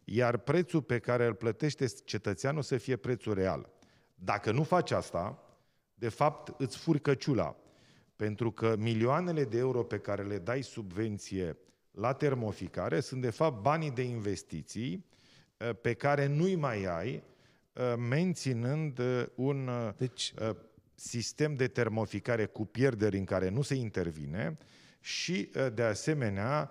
iar prețul pe care îl plătește cetățeanul să fie prețul real. Dacă nu faci asta, de fapt îți furi căciula, pentru că milioanele de euro pe care le dai subvenție la termoficare sunt de fapt banii de investiții Eh, pe care nu-i mai ai, eh, menținând eh, un deci... sistem de termoficare cu pierderi în care nu se intervine și, de asemenea,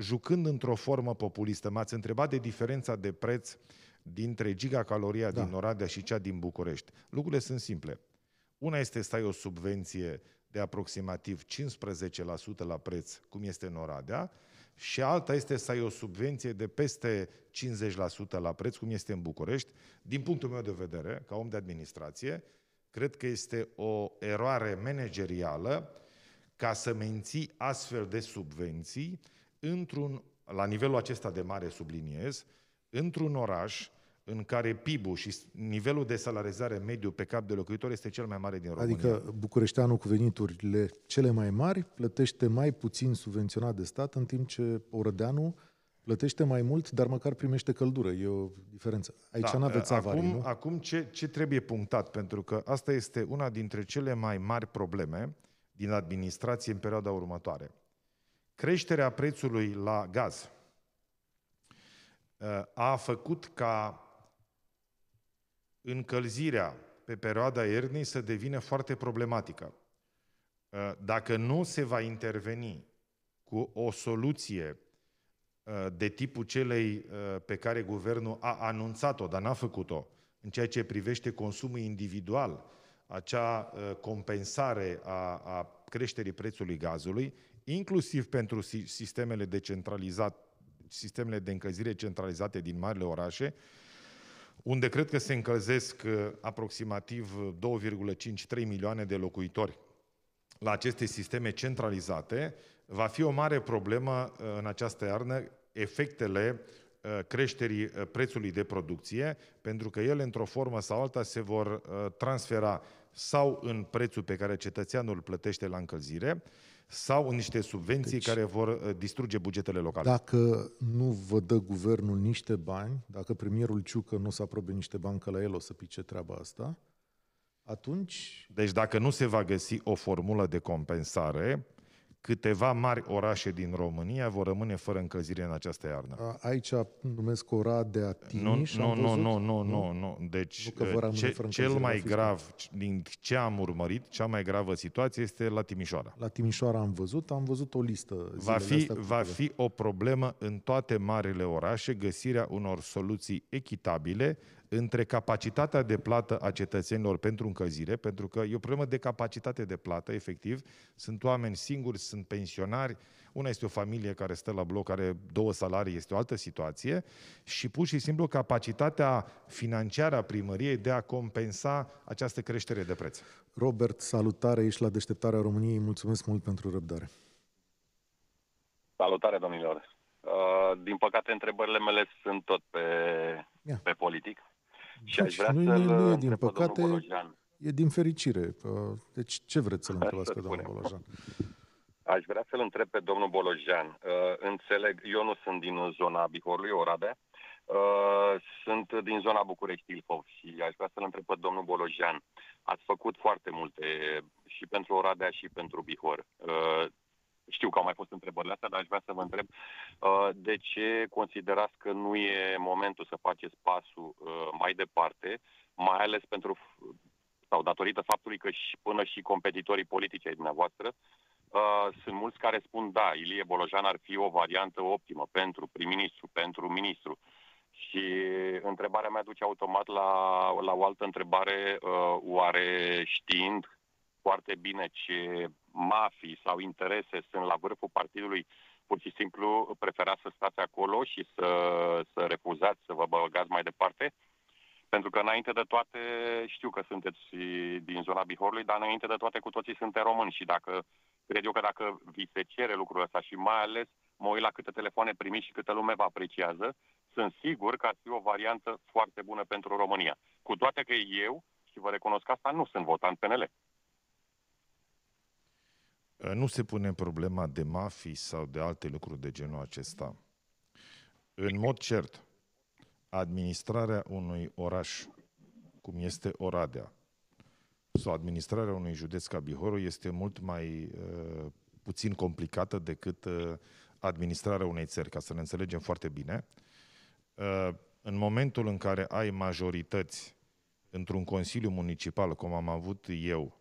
jucând într-o formă populistă. M-ați întrebat de diferența de preț dintre gigacaloria da. din Oradea și cea din București. Lucrurile sunt simple. Una este să ai o subvenție de aproximativ 15% la preț, cum este în Oradea, și alta este să ai o subvenție de peste 50% la preț, cum este în București. Din punctul meu de vedere, ca om de administrație, cred că este o eroare managerială ca să menții astfel de subvenții într-un, la nivelul acesta de mare subliniez, într-un oraș în care PIB-ul și nivelul de salarizare mediu pe cap de locuitor este cel mai mare din România. Adică bucureșteanul cu veniturile cele mai mari plătește mai puțin subvenționat de stat, în timp ce orădeanul plătește mai mult, dar măcar primește căldură. E o diferență. Aici da, nu aveți eh, avarii, acum, nu? Acum ce, ce trebuie punctat? Pentru că asta este una dintre cele mai mari probleme din administrație în perioada următoare. Creșterea prețului la gaz eh, a făcut ca încălzirea pe perioada iernii să devină foarte problematică. Uh, dacă nu se va interveni cu o soluție uh, de tipul celei uh, pe care guvernul a anunțat-o, dar n-a făcut-o, în ceea ce privește consumul individual, acea compensare a, a creșterii prețului gazului, inclusiv pentru sistemele de centralizat, sistemele de încălzire centralizate din marile orașe, uh, unde cred că se încălzesc uh, aproximativ 2,5-3 uh, milioane de locuitori la aceste sisteme centralizate, va fi o mare problemă uh, în această iarnă efectele creșterii prețului de producție, pentru că ele, într-o formă sau alta, se vor transfera sau în prețul pe care cetățeanul plătește la încălzire, sau niște subvenții deci, care vor uh, distruge bugetele locale. Dacă nu vă dă guvernul niște bani, dacă premierul Ciucă nu o să aprobe niște bani, că la el o să pice treaba asta, atunci... Deci dacă nu se va găsi o formulă de compensare, câteva mari orașe din România vor rămâne fără încălzire în această iarnă. Aici numesc Oradea, Timiș, nu, nu, nu, nu, nu, nu, Deci ce, cel mai grav din ce am urmărit, cea mai gravă situație este la Timișoara. La Timișoara am văzut, am văzut o listă. Va fi, va fi o problemă în toate marile orașe găsirea unor soluții echitabile între capacitatea de plată a cetățenilor pentru încălzire, pentru că e o problemă de capacitate de plată, efectiv. Sunt oameni singuri, sunt pensionari, una este o familie care stă la bloc, are două salarii, este o altă situație, și pur și simplu capacitatea financiară a primăriei de a compensa această creștere de preț. Robert, salutare, ești la deșteptarea României, mulțumesc mult pentru răbdare. Salutare, domnilor! Uh, din păcate, întrebările mele sunt tot pe, yeah. pe politic. Și aș vrea nu, să nu, e din păcate, e din fericire. Uh, deci ce vreți să-l întrebați pe domnul Bolojan? Aș vrea să-l întreb pe domnul Bolojan. Uh, înțeleg, eu nu sunt din zona Bihorului, Oradea, uh, sunt din zona București, Ilfov și aș vrea să-l întreb pe domnul Bolojan. Ați făcut foarte multe și pentru Oradea și pentru Bihor știu că au mai fost întrebările astea, dar aș vrea să vă întreb uh, de ce considerați că nu e momentul să faceți pasul uh, mai departe, mai ales pentru sau datorită faptului că și, până și competitorii politici ai dumneavoastră uh, sunt mulți care spun da, Ilie Bolojan ar fi o variantă optimă pentru prim-ministru, pentru ministru. Și întrebarea mea duce automat la, la o altă întrebare, oare știind foarte bine ce mafii sau interese sunt la vârful partidului, pur și simplu preferați să stați acolo și să, să refuzați să vă băgați mai departe. Pentru că înainte de toate, știu că sunteți din zona Bihorului, dar înainte de toate cu toții suntem români și dacă, cred eu că dacă vi se cere lucrul ăsta și mai ales mă uit la câte telefoane primiți și câtă lume vă apreciază, sunt sigur că ar fi o variantă foarte bună pentru România. Cu toate că eu, și vă recunosc asta, nu sunt votant PNL. Ă, nu se pune problema de mafii sau de alte lucruri de genul acesta. În mod cert, administrarea unui oraș, cum este Oradea, sau administrarea unui județ ca Bihoru, este mult mai uh, puțin complicată decât uh, administrarea unei țări, ca să ne înțelegem foarte bine. Uh, în momentul în care ai majorități într-un consiliu municipal, cum am avut eu,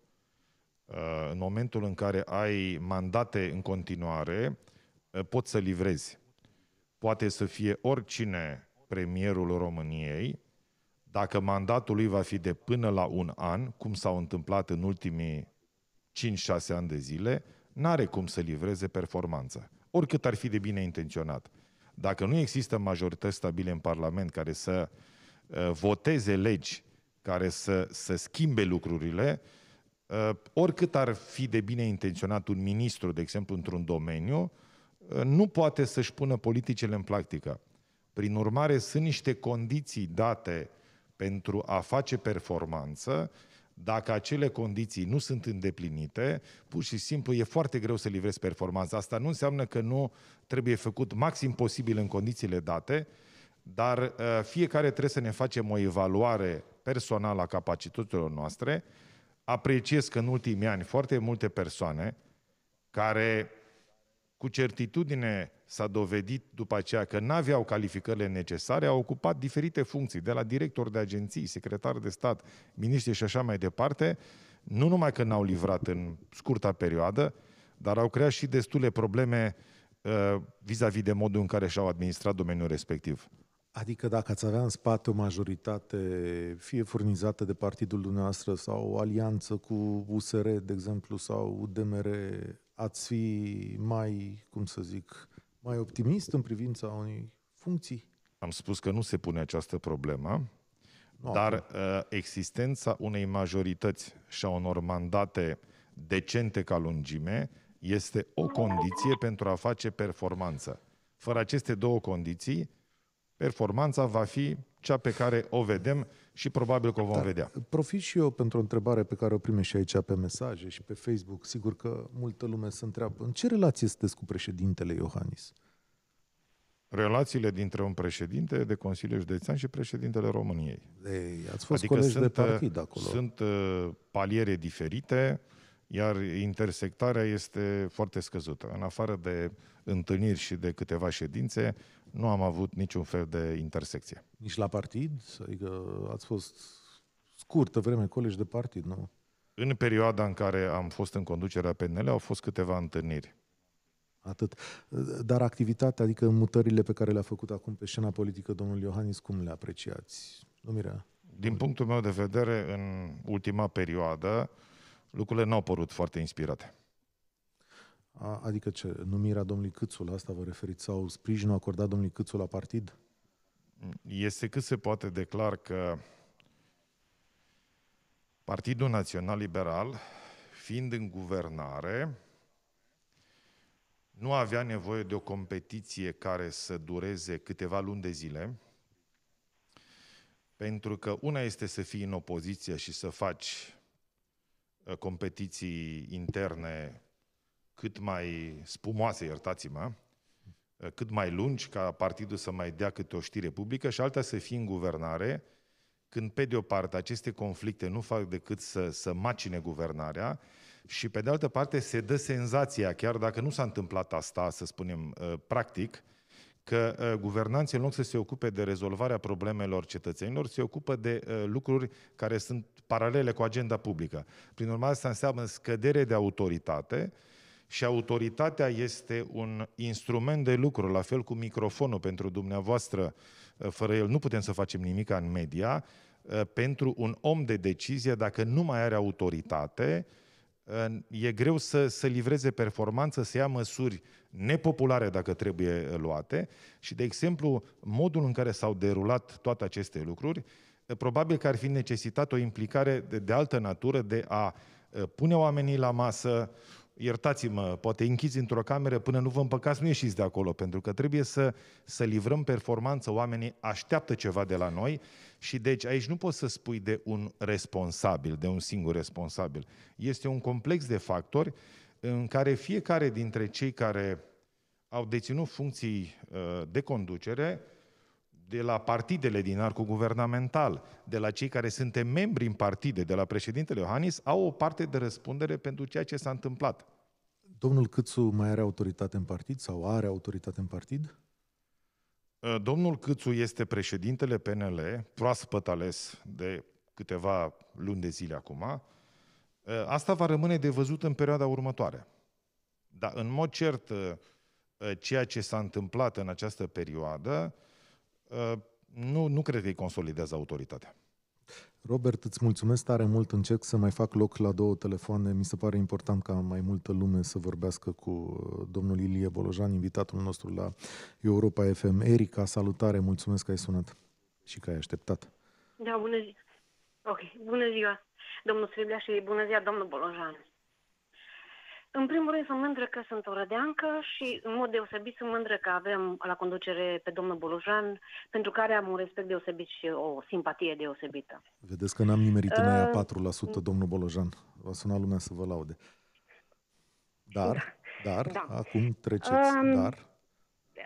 în momentul în care ai mandate în continuare, eh, poți să livrezi. Poate să fie oricine premierul României, dacă mandatul lui va fi de până la un an, cum s-au întâmplat în ultimii 5-6 ani de zile, n-are cum să livreze performanța, oricât ar fi de bine intenționat. Dacă nu există majorități stabile în Parlament care să eh, voteze legi care să, să schimbe lucrurile, Uh, oricât ar fi de bine intenționat un ministru, de exemplu, într-un domeniu, uh, nu poate să-și pună politicele în practică. Prin urmare, sunt niște condiții date pentru a face performanță. Dacă acele condiții nu sunt îndeplinite, pur și simplu e foarte greu să livrezi performanța. Asta nu înseamnă că nu trebuie făcut maxim posibil în condițiile date, dar uh, fiecare trebuie să ne facem o evaluare personală a capacităților noastre, apreciez că în ultimii ani foarte multe persoane care cu certitudine s-a dovedit după aceea că nu aveau calificările necesare, au ocupat diferite funcții, de la director de agenții, secretar de stat, miniștri și așa mai departe, nu numai că n-au livrat în scurta perioadă, dar au creat și destule probleme uh, vis-a-vis de modul în care și-au administrat domeniul respectiv. Adică dacă ați avea în spate o majoritate, fie furnizată de partidul dumneavoastră sau o alianță cu USR, de exemplu, sau UDMR, ați fi mai, cum să zic, mai optimist în privința unei funcții? Am spus că nu se pune această problemă, no, dar uh, existența unei majorități și a unor mandate decente ca lungime este o condiție pentru a face performanță. Fără aceste două condiții, performanța va fi cea pe care o vedem și probabil că o vom Dar vedea. Profit și eu pentru o întrebare pe care o primești aici pe mesaje și pe Facebook. Sigur că multă lume se întreabă, în ce relație sunteți cu președintele Iohannis? Relațiile dintre un președinte de Consiliu Județean și președintele României. Ei, ați fost adică colegi sunt, de partid uh, acolo. Sunt uh, paliere diferite, iar intersectarea este foarte scăzută. În afară de întâlniri și de câteva ședințe, nu am avut niciun fel de intersecție. Nici la partid? Adică ați fost scurtă vreme colegi de partid, nu? În perioada în care am fost în conducerea PNL au fost câteva întâlniri. Atât. Dar activitatea, adică mutările pe care le-a făcut acum pe scena politică domnul Iohannis, cum le apreciați? Nu, Din punctul meu de vedere, în ultima perioadă, lucrurile n-au părut foarte inspirate. Adică ce? Numirea domnului Câțu, la asta vă referiți, sau sprijinul acordat domnului Câțu la partid? Este cât se poate declar că Partidul Național Liberal, fiind în guvernare, nu avea nevoie de o competiție care să dureze câteva luni de zile, pentru că una este să fii în opoziție și să faci uh, competiții interne cât mai spumoase, iertați-mă, cât mai lungi, ca partidul să mai dea câte o știre publică și alta să fie în guvernare, când pe de o parte aceste conflicte nu fac decât să, să macine guvernarea și pe de altă parte se dă senzația, chiar dacă nu s-a întâmplat asta, să spunem, ă, practic, că ă, guvernanții în loc să se ocupe de rezolvarea problemelor cetățenilor, se ocupă de ă, lucruri care sunt paralele cu agenda publică. Prin urmare, asta înseamnă scădere de autoritate, și autoritatea este un instrument de lucru, la fel cu microfonul pentru dumneavoastră. Ă, fără el nu putem să facem nimic în media. Ă, pentru un om de decizie, dacă nu mai are autoritate, ă, e greu să, să livreze performanță, să ia măsuri nepopulare dacă trebuie luate. Și, de exemplu, modul în care s-au derulat toate aceste lucruri, probabil că ar fi necesitat o implicare de, de altă natură de a pune oamenii la masă, iertați-mă, poate închizi într-o cameră până nu vă împăcați, nu ieșiți de acolo, pentru că trebuie să, să livrăm performanță, oamenii așteaptă ceva de la noi și deci aici nu poți să spui de un responsabil, de un singur responsabil. Este un complex de factori în care fiecare dintre cei care au deținut funcții uh, de conducere de la partidele din arcul guvernamental, de la cei care suntem membri în partide, de la președintele Iohannis, au o parte de răspundere pentru ceea ce s-a întâmplat. Domnul Câțu mai are autoritate în partid sau are autoritate în partid? Uh, domnul Câțu este președintele PNL, proaspăt ales de câteva luni de zile acum. Uh, asta va rămâne de văzut în perioada următoare. Dar, în mod cert, uh, ceea ce s-a întâmplat în această perioadă Uh, nu, nu cred că îi consolidează autoritatea. Robert, îți mulțumesc tare mult. Încerc să mai fac loc la două telefoane. Mi se pare important ca mai multă lume să vorbească cu uh, domnul Ilie Bolojan, invitatul nostru la Europa FM. Erica, salutare, mulțumesc că ai sunat și că ai așteptat. Da, bună ziua. Ok, bună ziua, domnul Sriblea și bună ziua, domnul Bolojan. În primul rând sunt mândră că sunt rădeancă și în mod deosebit sunt mândră că avem la conducere pe domnul Bolujan, pentru care am un respect deosebit și o simpatie deosebită. Vedeți că n-am nimerit în aia 4% ă, domnul Bolojan. Va suna lumea să vă laude. Dar, da. dar, da. acum treceți, uh, dar...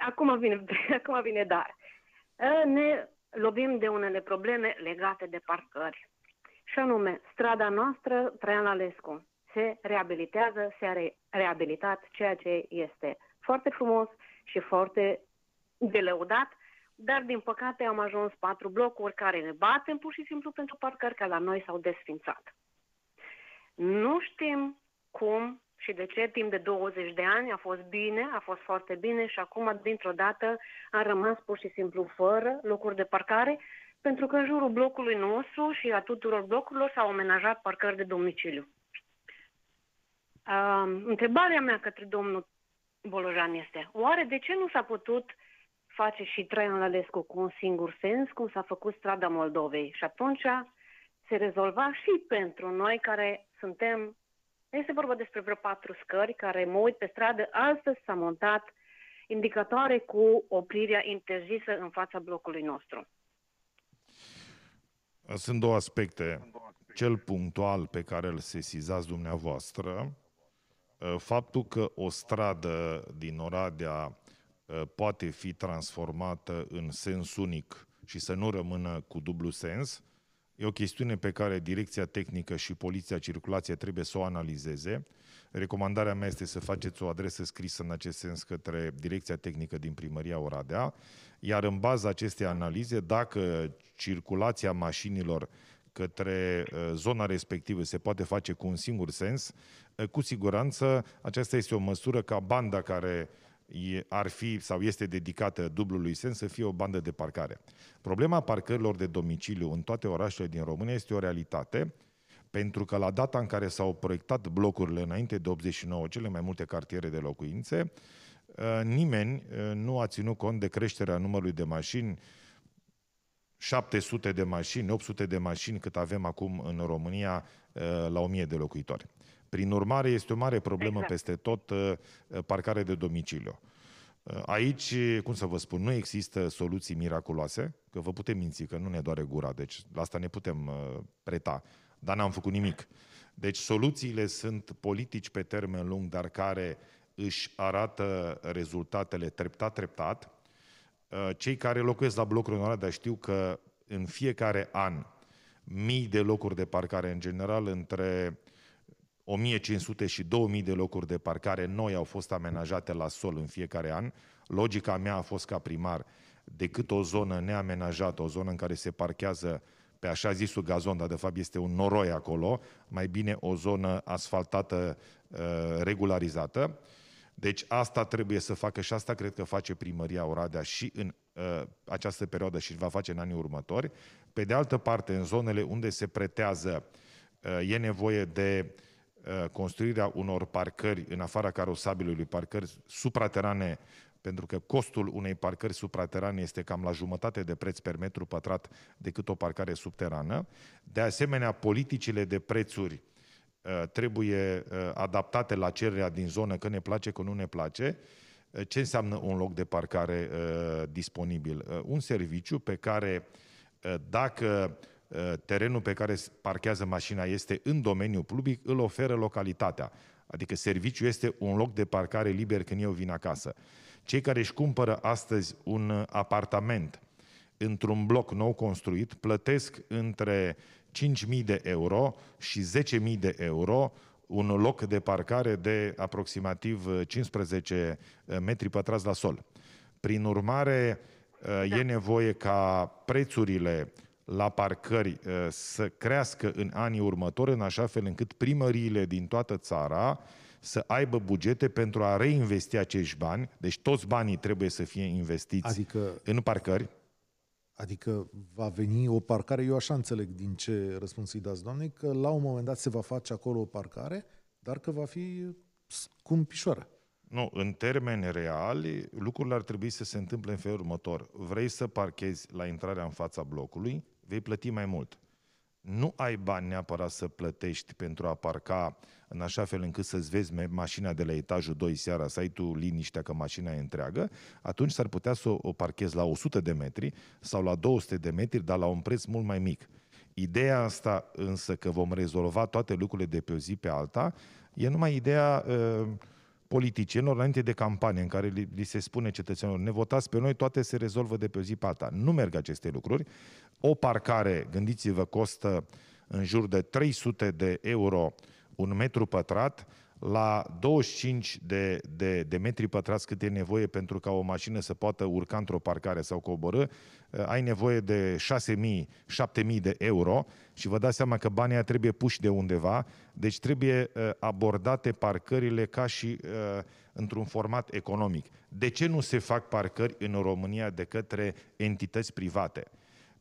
Acum vine, acum vine dar. Ă, ne lovim de unele probleme legate de parcări. Și anume, strada noastră, Traian Alescu, se reabilitează, se are reabilitat, ceea ce este foarte frumos și foarte de lăudat, dar din păcate am ajuns patru blocuri care ne batem pur și simplu pentru parcări care la noi s-au desfințat. Nu știm cum și de ce timp de 20 de ani a fost bine, a fost foarte bine și acum dintr-o dată a rămas pur și simplu fără locuri de parcare pentru că în jurul blocului nostru și a tuturor blocurilor s-au amenajat parcări de domiciliu. Uh, întrebarea mea către domnul Bolojan este, oare de ce nu s-a putut face și trenul Alescu cu un singur sens, cum s-a făcut strada Moldovei? Și atunci se rezolva și pentru noi care suntem, este vorba despre vreo patru scări care mă uit pe stradă, astăzi s-a montat indicatoare cu oprirea interzisă în fața blocului nostru. Sunt două aspecte. Cel punctual pe care îl sesizați dumneavoastră, Ă, faptul că o stradă din Oradea ă, poate fi transformată în sens unic și să nu rămână cu dublu sens, e o chestiune pe care Direcția Tehnică și Poliția Circulație trebuie să o analizeze. Recomandarea mea este să faceți o adresă scrisă în acest sens către Direcția Tehnică din Primăria Oradea, iar în baza acestei analize, dacă circulația mașinilor către uh, zona respectivă se poate face cu un singur sens, uh, cu siguranță aceasta este o măsură ca banda care ar fi sau este dedicată dublului sens să fie o bandă de parcare. Problema parcărilor de domiciliu în toate orașele din România este o realitate, pentru că la data în care s-au proiectat blocurile înainte de 89, cele mai multe cartiere de locuințe, uh, nimeni nu a ținut cont de creșterea numărului de mașini 700 de mașini, 800 de mașini cât avem acum în România uh, la 1000 de locuitori. Prin urmare, este o mare problemă exact. peste tot uh, uh, parcare de domiciliu. Aici, cum să vă spun, nu există soluții miraculoase, că vă putem minți, că nu ne doare gura, deci la asta ne putem preta, dar n-am făcut nimic. Deci soluțiile sunt politici pe termen lung, dar care își arată rezultatele treptat-treptat, Uh, cei care locuiesc la blocuri în Oradea știu că în fiecare an mii de locuri de parcare, în general între 1500 și 2000 de locuri de parcare noi au fost amenajate la sol în fiecare an. Logica mea a fost ca primar, decât o zonă neamenajată, o zonă în care se parchează pe așa zisul gazon, dar de fapt este un noroi acolo, mai bine o zonă asfaltată, uh, regularizată. Deci asta trebuie să facă și asta cred că face primăria Oradea și în uh, această perioadă și va face în anii următori. Pe de altă parte, în zonele unde se pretează, uh, e nevoie de uh, construirea unor parcări în afara carosabilului, parcări supraterane, pentru că costul unei parcări supraterane este cam la jumătate de preț per metru pătrat decât o parcare subterană. De asemenea, politicile de prețuri Uh, trebuie uh, adaptate la cererea din zonă, că ne place, că nu ne place, uh, ce înseamnă un loc de parcare disponibil? Un serviciu pe care dacă terenul pe care parchează mașina este în domeniul public, îl oferă localitatea. Adică serviciu este un loc de parcare liber când eu vin acasă. Cei care își cumpără astăzi un apartament într-un bloc nou construit plătesc între 5.000 de euro și 10.000 de euro un loc de parcare de aproximativ 15 eh, metri pătrați la sol. Prin urmare, eh, da. e nevoie ca prețurile la parcări eh, să crească în anii următori, în așa fel încât primăriile din toată țara să aibă bugete pentru a reinvesti acești bani, deci toți banii trebuie să fie investiți adică... în parcări. Adică va veni o parcare, eu așa înțeleg din ce răspuns îi dați, doamne, că la un moment dat se va face acolo o parcare, dar că va fi scumpișoară. Nu, în termeni reali, lucrurile ar trebui să se întâmple în felul următor. Vrei să parchezi la intrarea în fața blocului, vei plăti mai mult. Nu ai bani neapărat să plătești pentru a parca în așa fel încât să-ți vezi mașina de la etajul 2 seara, să ai tu liniștea că mașina e întreagă, atunci s-ar putea să o parchezi la 100 de metri sau la 200 de metri, dar la un preț mult mai mic. Ideea asta însă că vom rezolva toate lucrurile de pe o zi pe alta, e numai ideea ă, politicienilor înainte de campanie în care li, li se spune cetățenilor ne votați pe noi, toate se rezolvă de pe o zi pe alta. Nu merg aceste lucruri. O parcare, gândiți-vă, costă în jur de 300 de euro uh, un metru pătrat la 25 de, de, de metri pătrați cât e nevoie pentru ca o mașină să poată urca într-o parcare sau coborâ, eh, ai nevoie de 6.000-7.000 de euro și vă dați seama că banii trebuie puși de undeva, deci trebuie eh, abordate parcările ca și eh, într-un format economic. De ce nu se fac parcări în România de către entități private?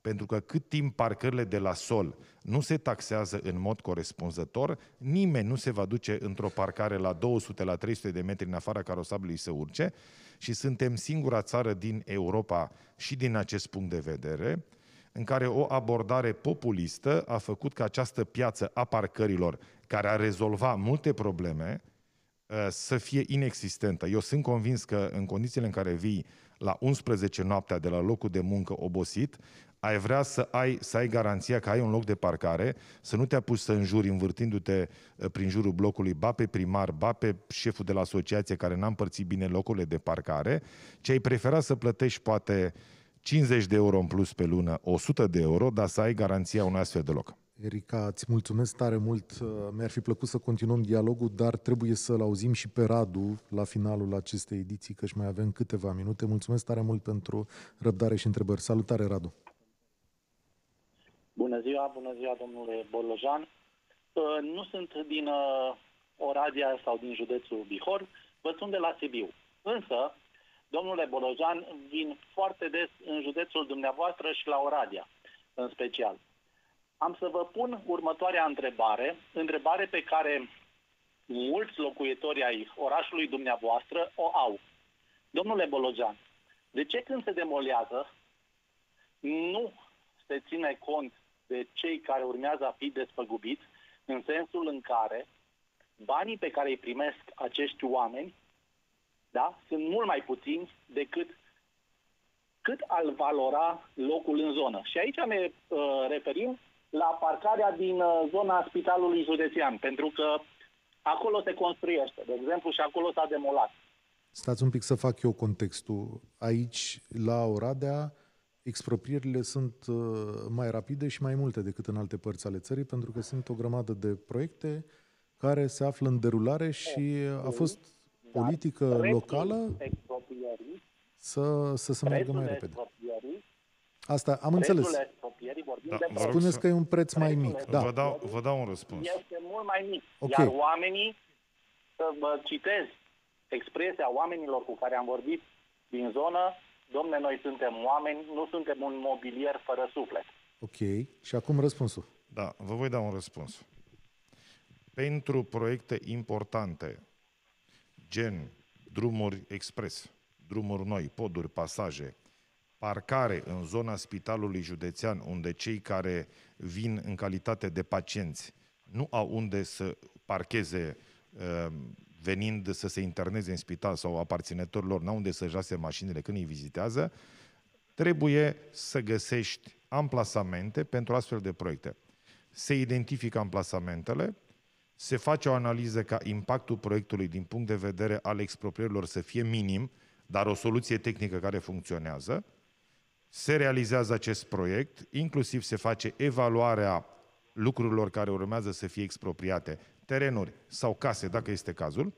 Pentru că cât timp parcările de la sol nu se taxează în mod corespunzător, nimeni nu se va duce într-o parcare la 200, la 300 de metri în afara carosabilului să urce și suntem singura țară din Europa și din acest punct de vedere în care o abordare populistă a făcut ca această piață a parcărilor, care a rezolvat multe probleme, uh, să fie inexistentă. Eu sunt convins că în condițiile în care vii la 11 noaptea de la locul de muncă obosit, ai vrea să ai, să ai garanția că ai un loc de parcare, să nu te apuci să înjuri învârtindu-te uh, prin jurul blocului, ba pe primar, ba pe șeful de la asociație care n-a împărțit bine locurile de parcare, ci ai prefera să plătești poate 50 de euro în plus pe lună, 100 de euro, dar să ai garanția unui astfel de loc. Erica, îți mulțumesc tare mult. Uh, mi-ar fi plăcut să continuăm dialogul, dar trebuie să-l auzim și pe Radu la finalul acestei ediții, căci mai avem câteva minute. Mulțumesc tare mult pentru răbdare și întrebări. Salutare, Radu! Bună ziua, bună ziua, domnule Bolojan. Uh, nu sunt din uh, Oradea sau din județul Bihor, vă sunt de la Sibiu. Însă, domnule Bolojan, vin foarte des în județul dumneavoastră și la Oradea, în special. Am să vă pun următoarea întrebare, întrebare pe care mulți locuitori ai orașului dumneavoastră o au. Domnule Bolojan, de ce când se demolează nu se ține cont de cei care urmează a fi despăgubiți în sensul în care banii pe care îi primesc acești oameni da, sunt mult mai puțini decât cât al valora locul în zonă. Și aici ne uh, referim la parcarea din uh, zona Spitalului Județean, pentru că acolo se construiește, de exemplu, și acolo s-a demolat. Stați un pic să fac eu contextul. Aici, la Oradea, Expropierile sunt uh, mai rapide și mai multe decât în alte părți ale țării, pentru că sunt o grămadă de proiecte care se află în derulare și a fost politică locală să, să se meargă mai repede. Asta am înțeles. Da, Spuneți să... că e un preț mai mic. Da. Vă, dau, vă dau un răspuns. Este mult mai mic. Okay. Iar oamenii, să vă citez expresia oamenilor cu care am vorbit din zonă, domne, noi suntem oameni, nu suntem un mobilier fără suflet. Ok. Și acum răspunsul. Da, vă voi da un răspuns. Pentru proiecte importante, gen drumuri expres, drumuri noi, poduri, pasaje, parcare în zona spitalului județean, unde cei care vin în calitate de pacienți nu au unde să parcheze uh, venind să se interneze în spital sau aparținătorilor n-au unde să-și lase mașinile când îi vizitează, trebuie să găsești amplasamente pentru astfel de proiecte. Se identifică amplasamentele, se face o analiză ca impactul proiectului din punct de vedere al exproprierilor să fie minim, dar o soluție tehnică care funcționează, se realizează acest proiect, inclusiv se face evaluarea lucrurilor care urmează să fie expropriate terenuri sau case, dacă este cazul,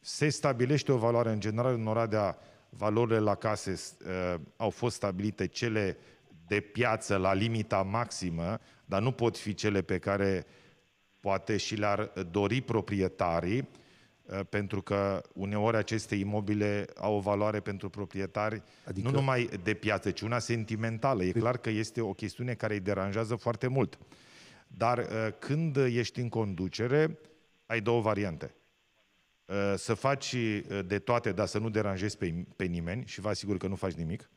se stabilește o valoare. În general, în Oradea, valorile la case uh, au fost stabilite cele de piață la limita maximă, dar nu pot fi cele pe care poate și le-ar dori proprietarii, uh, pentru că uneori aceste imobile au o valoare pentru proprietari adică... nu numai de piață, ci una sentimentală. E deci- clar că este o chestiune care îi deranjează foarte mult. Dar uh, când ești în conducere, ai două variante. Uh, să faci uh, de toate, dar să nu deranjezi pe, pe nimeni și vă asigur că nu faci nimic.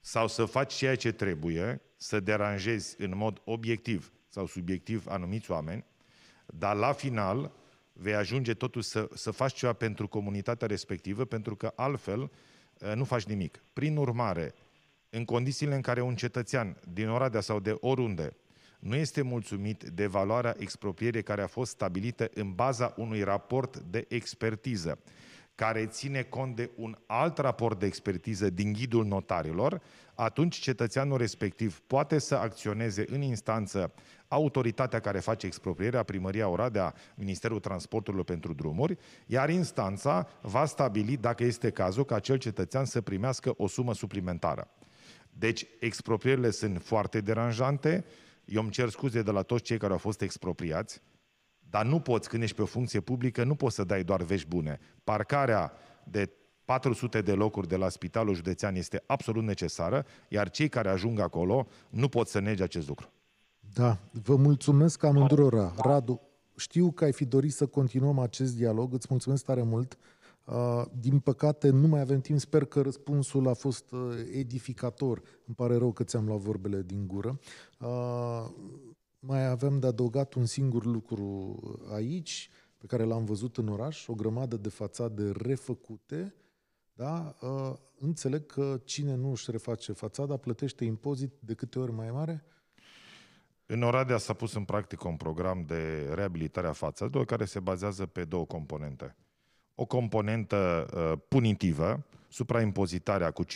Sau să faci ceea ce trebuie, să deranjezi în mod obiectiv sau subiectiv anumiți oameni, dar la final vei ajunge totuși să, să faci ceva pentru comunitatea respectivă, pentru că altfel nu faci nimic. Prin urmare, în condițiile în care un cetățean din Oradea sau de oriunde nu este mulțumit de valoarea expropriere care a fost stabilită în baza unui raport de expertiză, care ține cont de un alt raport de expertiză din ghidul notarilor, atunci cetățeanul respectiv poate să acționeze în instanță autoritatea care face exproprierea, Primăria Oradea, Ministerul Transporturilor pentru Drumuri, iar instanța va stabili dacă este cazul ca acel cetățean să primească o sumă suplimentară. Deci, exproprierile sunt foarte deranjante, eu îmi cer scuze de la toți cei care au fost expropriați, dar nu poți, când ești pe o funcție publică, nu poți să dai doar vești bune. Parcarea de 400 de locuri de la Spitalul Județean este absolut necesară, iar cei care ajung acolo nu pot să nege acest lucru. Da, vă mulțumesc amândurora. Da. Radu, știu că ai fi dorit să continuăm acest dialog, îți mulțumesc tare mult. Uh, din păcate, nu mai avem timp. Sper că răspunsul a fost uh, edificator. Îmi pare rău că ți-am luat vorbele din gură. Uh, mai avem de adăugat un singur lucru aici, pe care l-am văzut în oraș, o grămadă de fațade refăcute. Da? Înțeleg că cine nu își reface fațada plătește impozit de câte ori mai mare? În Oradea s-a pus în practică un program de reabilitare a fațadelor care se bazează pe două componente o componentă uh, punitivă, supraimpozitarea cu 500%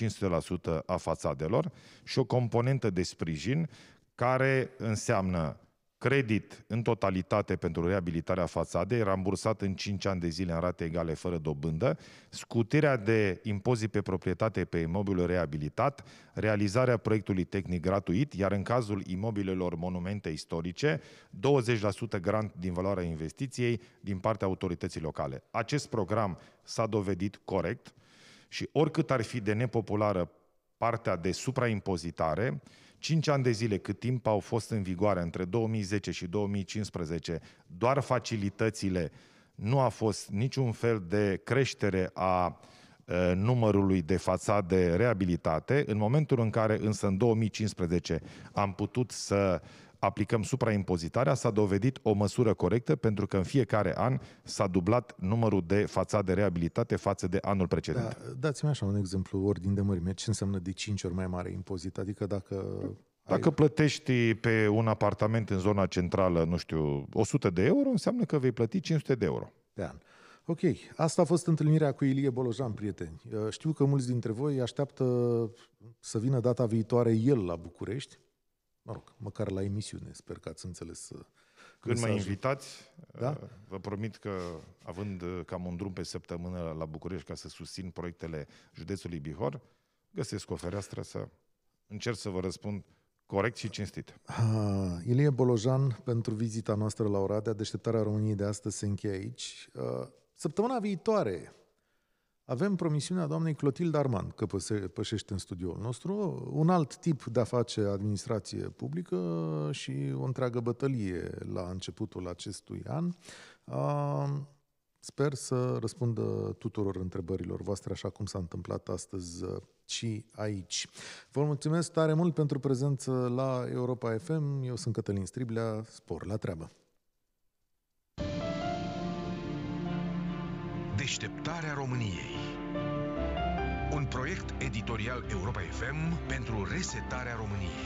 a fațadelor și o componentă de sprijin care înseamnă Credit în totalitate pentru reabilitarea fațadei, rambursat în 5 ani de zile în rate egale fără dobândă, scutirea de impozit pe proprietate pe imobil reabilitat, realizarea proiectului tehnic gratuit, iar în cazul imobilelor monumente istorice, 20% grant din valoarea investiției din partea autorității locale. Acest program s-a dovedit corect și oricât ar fi de nepopulară partea de supraimpozitare, 5 ani de zile cât timp au fost în vigoare între 2010 și 2015 doar facilitățile, nu a fost niciun fel de creștere a numărului de fațade reabilitate. În momentul în care însă în 2015 am putut să aplicăm supraimpozitarea, s-a dovedit o măsură corectă pentru că în fiecare an s-a dublat numărul de fațade reabilitate față de anul precedent. Da, dați-mi așa un exemplu, ordin de mărime. Ce înseamnă de 5 ori mai mare impozit? Adică dacă... Dacă ai... plătești pe un apartament în zona centrală, nu știu, 100 de euro, înseamnă că vei plăti 500 de euro. Pe an. Ok, asta a fost întâlnirea cu Ilie Bolojan, prieteni. Știu că mulți dintre voi așteaptă să vină data viitoare el la București mă rog, măcar la emisiune, sper că ați înțeles uh, când mă invitați, uh, da? vă promit că, având uh, cam un drum pe săptămână la București ca să susțin proiectele județului Bihor, găsesc o fereastră să încerc să vă răspund corect și cinstit. Ah, Ilie Bolojan, pentru vizita noastră la Oradea, deșteptarea României de astăzi se încheie aici. Săptămâna viitoare, avem promisiunea doamnei Clotilde Armand, că pășește în studioul nostru, un alt tip de a face administrație publică și o întreagă bătălie la începutul acestui an. Sper să răspundă tuturor întrebărilor voastre, așa cum s-a întâmplat astăzi uh, și aici. Vă mulțumesc tare mult pentru prezență la Europa FM. Eu sunt Cătălin Striblea. Spor la treabă! Deșteptarea României Un proiect editorial Europa FM pentru resetarea României.